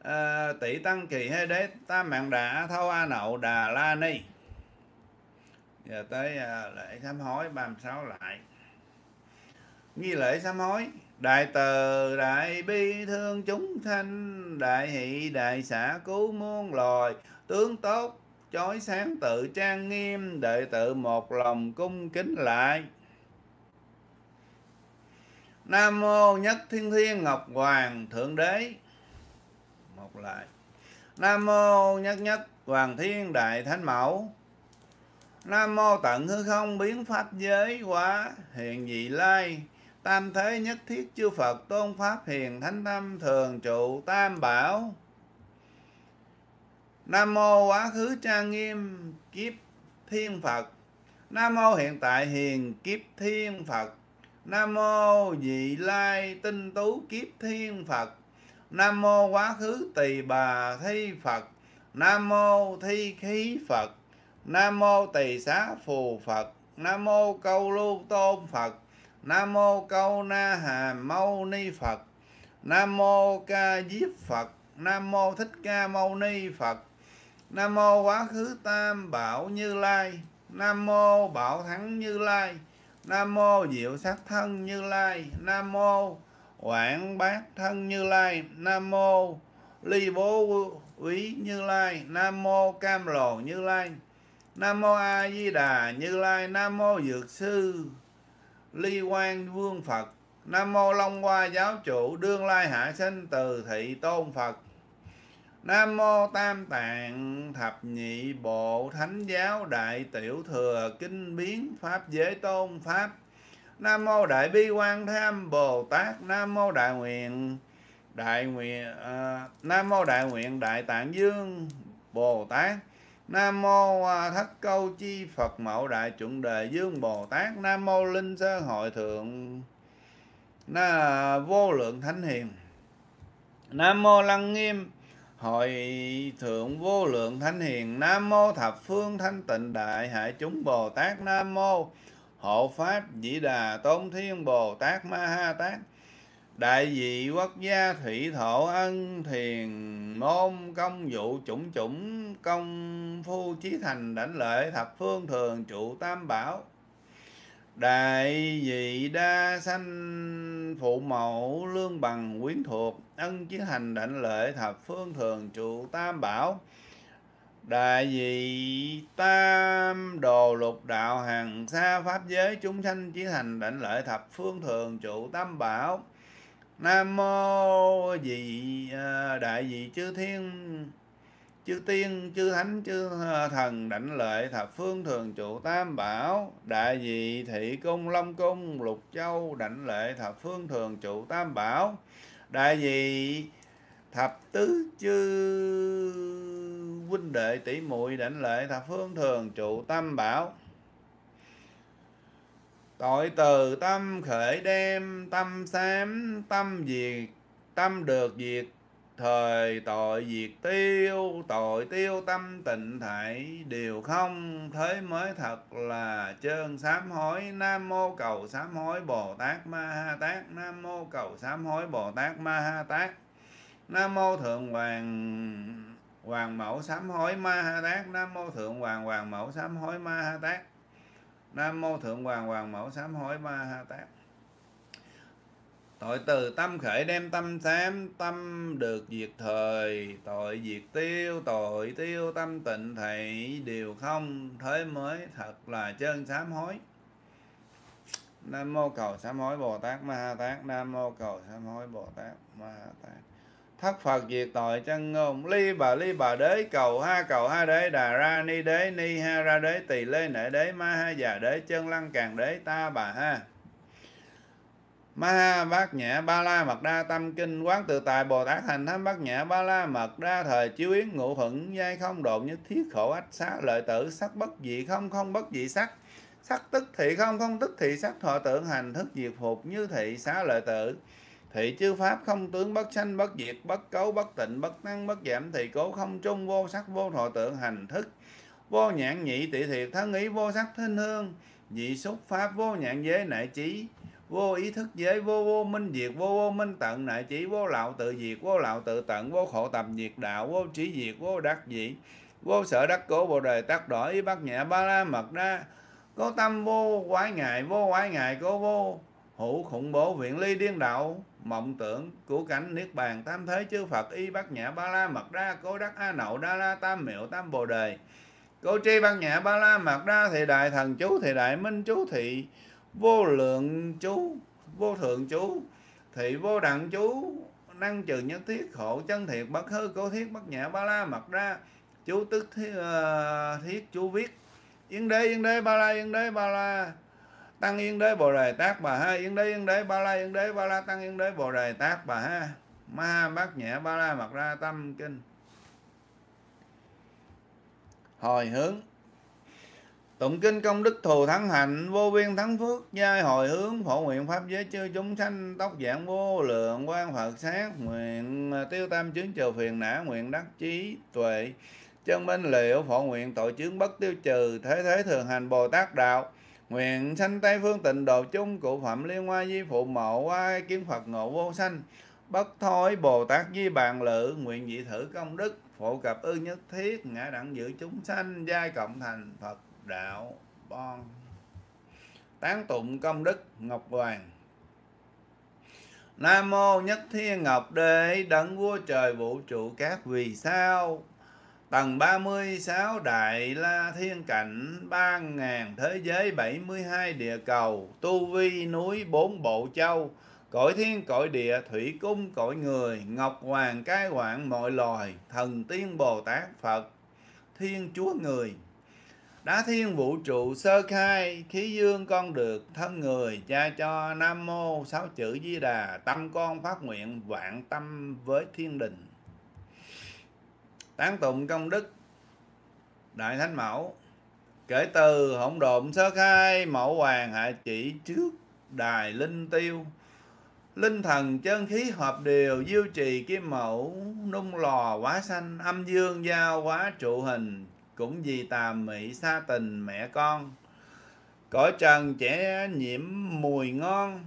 ờ, tỷ tăng kỳ hê đế tam mạng đà a thâu a nậu đà la ni giờ tới à, lễ sám hối 36 lại nghi lễ sám hối đại từ đại bi thương chúng thanh đại hỷ đại xã cứu muôn loài tướng tốt chói sáng tự trang nghiêm đệ tử một lòng cung kính lại nam mô nhất thiên thiên ngọc hoàng thượng đế một lại nam mô nhất nhất hoàng thiên đại thánh mẫu nam mô tận hư không biến pháp giới hóa hiện dị lai tam thế nhất thiết chư Phật tôn pháp hiền thánh tâm thường trụ tam bảo Nam mô quá khứ trang nghiêm kiếp thiên Phật Nam mô hiện tại hiền kiếp thiên Phật Nam mô vị lai tinh tú kiếp thiên Phật Nam mô quá khứ tỳ bà thi Phật Nam mô thi khí Phật Nam mô tỳ xá phù Phật Nam mô câu lưu tôn Phật nam mô câu na hà mâu ni phật nam mô ca diếp phật nam mô thích ca mâu ni phật nam mô quá khứ tam bảo như lai nam mô bảo thắng như lai nam mô diệu sát thân như lai nam mô quảng bát thân như lai nam mô ly bố quý như lai nam mô cam lồ như lai nam mô a di đà như lai nam mô dược sư ly quan vương Phật. Nam mô Long Hoa giáo chủ đương lai hạ sinh từ thị tôn Phật. Nam mô Tam Tạng Thập Nhị Bộ Thánh Giáo Đại Tiểu Thừa Kinh Biến Pháp Giới Tôn Pháp. Nam mô Đại Bi Quan Tham Bồ Tát. Nam mô Đại Nguyện Đại Nguyện uh, Nam mô Đại Nguyện Đại Tạng Dương Bồ Tát. Nam mô Thất Câu Chi Phật mẫu Đại Chuẩn Đề Dương Bồ Tát. Nam mô Linh Sơn Hội Thượng Na Vô Lượng Thánh Hiền. Nam mô Lăng Nghiêm Hội Thượng Vô Lượng Thánh Hiền. Nam mô Thập Phương Thanh Tịnh Đại Hải Chúng Bồ Tát. Nam mô Hộ Pháp Dĩ Đà Tôn Thiên Bồ Tát Ma Ha Tát đại vị quốc gia thủy thổ ân thiền môn công vụ chủng chủng công phu trí thành đảnh lễ thập phương thường trụ tam bảo đại vị đa sanh phụ mẫu lương bằng quyến thuộc ân chí hành đảnh lễ thập phương thường trụ tam bảo đại vị tam đồ lục đạo hàng xa pháp giới chúng sanh chí hành đảnh lễ thập phương thường trụ tam bảo nam mô vị đại vị chư thiên chư tiên chư thánh chư thần đảnh lệ thập phương thường trụ tam bảo đại vị thị cung long cung lục châu đảnh lệ thập phương thường trụ tam bảo đại vị thập tứ chư huynh đệ tỷ muội đảnh lệ thập phương thường trụ tam bảo Tội từ tâm khởi đem tâm xám tâm diệt tâm được diệt thời tội diệt tiêu tội tiêu tâm tịnh thảy đều không thế mới thật là trơn sám hối nam mô cầu sám hối bồ tát ma ha tát nam mô cầu sám hối bồ tát ma ha tát nam mô thượng hoàng hoàng mẫu sám hối ma ha tát nam mô thượng hoàng hoàng mẫu sám hối ma ha tát Nam mô thượng hoàng hoàng mẫu sám hối ma ha tát. Tội từ tâm khởi đem tâm sám, tâm được diệt thời, tội diệt tiêu, tội tiêu tâm tịnh thị, đều không, thế mới thật là chân sám hối. Nam mô cầu sám hối Bồ Tát Ma Ha Tát, Nam mô cầu sám hối Bồ Tát Ma Ha Tát thất phật diệt tội chân ngôn ly bà ly bà đế cầu ha cầu ha đế đà ra ni đế ni ha ra đế tỳ lê nệ đế ma ha già đế chân lăng càng đế ta bà ha ma ha bát nhã ba la mật đa tâm kinh quán tự tại bồ tát hành thâm bát nhã ba la mật đa thời chiếu yến ngụ thuận giai không độn như thiết khổ ách xá lợi tử sắc bất dị không không bất dị sắc sắc tức thị không không tức thị sắc thọ tưởng hành thức diệt phục như thị xá lợi tử Thị chư pháp không tướng bất sanh bất diệt bất cấu bất tịnh bất năng bất giảm thì cố không trung vô sắc vô thọ tượng hành thức vô nhãn nhị tị thiệt thân ý vô sắc thinh hương nhị xúc pháp vô nhãn giới nại trí vô ý thức giới vô vô minh diệt vô vô minh tận nại trí vô lậu tự diệt vô lậu tự tận vô khổ tập diệt đạo vô trí diệt vô đắc dị vô sở đắc cố bồ đề tác đổi ý bát nhã ba la mật đa có tâm vô quái ngại vô quái ngại có vô hữu khủng bố viện ly điên đạo mộng tưởng của cảnh niết bàn tam thế chư Phật y bát nhã ba la mật đa cố đắc a nậu đa la tam miệu tam bồ đề cố tri bát nhã ba la mật đa thì đại thần chú thì đại minh chú thị vô lượng chú vô thượng chú thị vô đẳng chú năng trừ nhất thiết khổ chân thiệt bất hư cố thiết bát nhã ba la mật đa chú tức thiết, uh, thiết chú viết yên đế yên đế ba la yên đế ba la tăng yên đế bồ đề tát bà ha yên đế yên đế ba la yên đế ba la tăng yên đế bồ đề tát bà ha ma bát nhẹ ba la mật ra tâm kinh hồi hướng tụng kinh công đức thù thắng hạnh vô biên thắng phước giai hồi hướng phổ nguyện pháp giới chư chúng sanh tóc dạng vô lượng quan phật sát nguyện tiêu tam chứng trừ phiền não nguyện đắc trí tuệ chân minh liệu phổ nguyện tội chướng bất tiêu trừ thế thế thường hành bồ tát đạo Nguyện sanh Tây Phương tịnh độ chung cụ phẩm liên hoa di phụ mẫu, hoa kiến Phật ngộ vô sanh. Bất thối Bồ Tát Di Bàn Lự nguyện dị thử công đức phổ cập ư nhất thiết ngã đẳng giữ chúng sanh giai cộng thành Phật đạo bon. Tán tụng công đức Ngọc Hoàng Nam mô nhất thiên ngọc đế đấng vua trời vũ trụ các vì sao Tầng 36 Đại La Thiên Cảnh 3.000 thế giới 72 địa cầu Tu vi núi bốn bộ châu Cõi thiên cõi địa thủy cung cõi người Ngọc hoàng cai quản mọi loài Thần tiên Bồ Tát Phật Thiên Chúa người Đá thiên vũ trụ sơ khai Khí dương con được thân người Cha cho Nam Mô sáu chữ Di Đà Tâm con phát nguyện vạn tâm với thiên đình tán tụng công đức đại thánh mẫu kể từ hỗn độn sơ khai mẫu hoàng hạ chỉ trước đài linh tiêu linh thần chân khí hợp đều diêu trì kim mẫu nung lò quá xanh âm dương giao quá trụ hình cũng vì tà mỹ xa tình mẹ con cõi trần trẻ nhiễm mùi ngon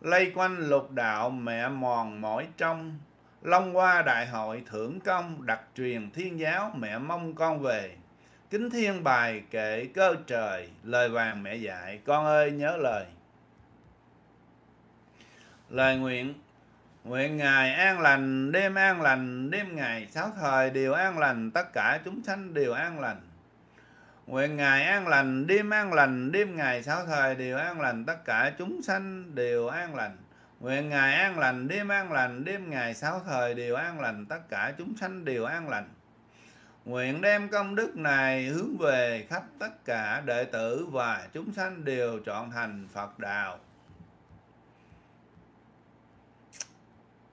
lây quanh lục đạo mẹ mòn mỏi trong Long qua đại hội thưởng công đặc truyền thiên giáo mẹ mong con về. Kính thiên bài kể cơ trời, lời vàng mẹ dạy, con ơi nhớ lời. Lời nguyện Nguyện Ngài an lành, đêm an lành, đêm ngày sáu thời đều an lành, tất cả chúng sanh đều an lành. Nguyện Ngài an lành, đêm an lành, đêm ngày sáu thời đều an lành, tất cả chúng sanh đều an lành. Nguyện ngày an lành, đêm an lành, đêm ngày sáu thời đều an lành, tất cả chúng sanh đều an lành. Nguyện đem công đức này hướng về khắp tất cả đệ tử và chúng sanh đều trọn thành Phật đạo.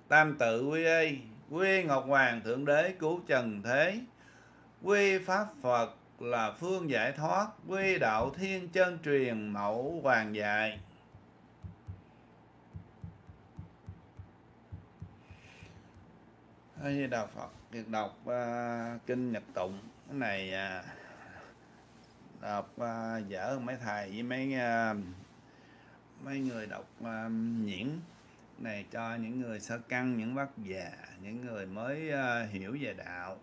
Tam tự quy y, quy Ngọc Hoàng Thượng Đế cứu Trần Thế, quy Pháp Phật là phương giải thoát, quy đạo thiên chân truyền mẫu hoàng dạy. A Di Đà Phật việc đọc uh, kinh Nhật tụng cái này uh, đọc uh, dở mấy thầy với mấy uh, mấy người đọc uh, nhiễn này cho những người sơ căn những bác già những người mới uh, hiểu về đạo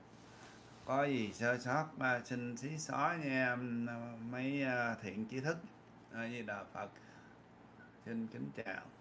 có gì sơ sót uh, xin xí xóa nha mấy uh, thiện trí thức A Di Đà Phật xin kính chào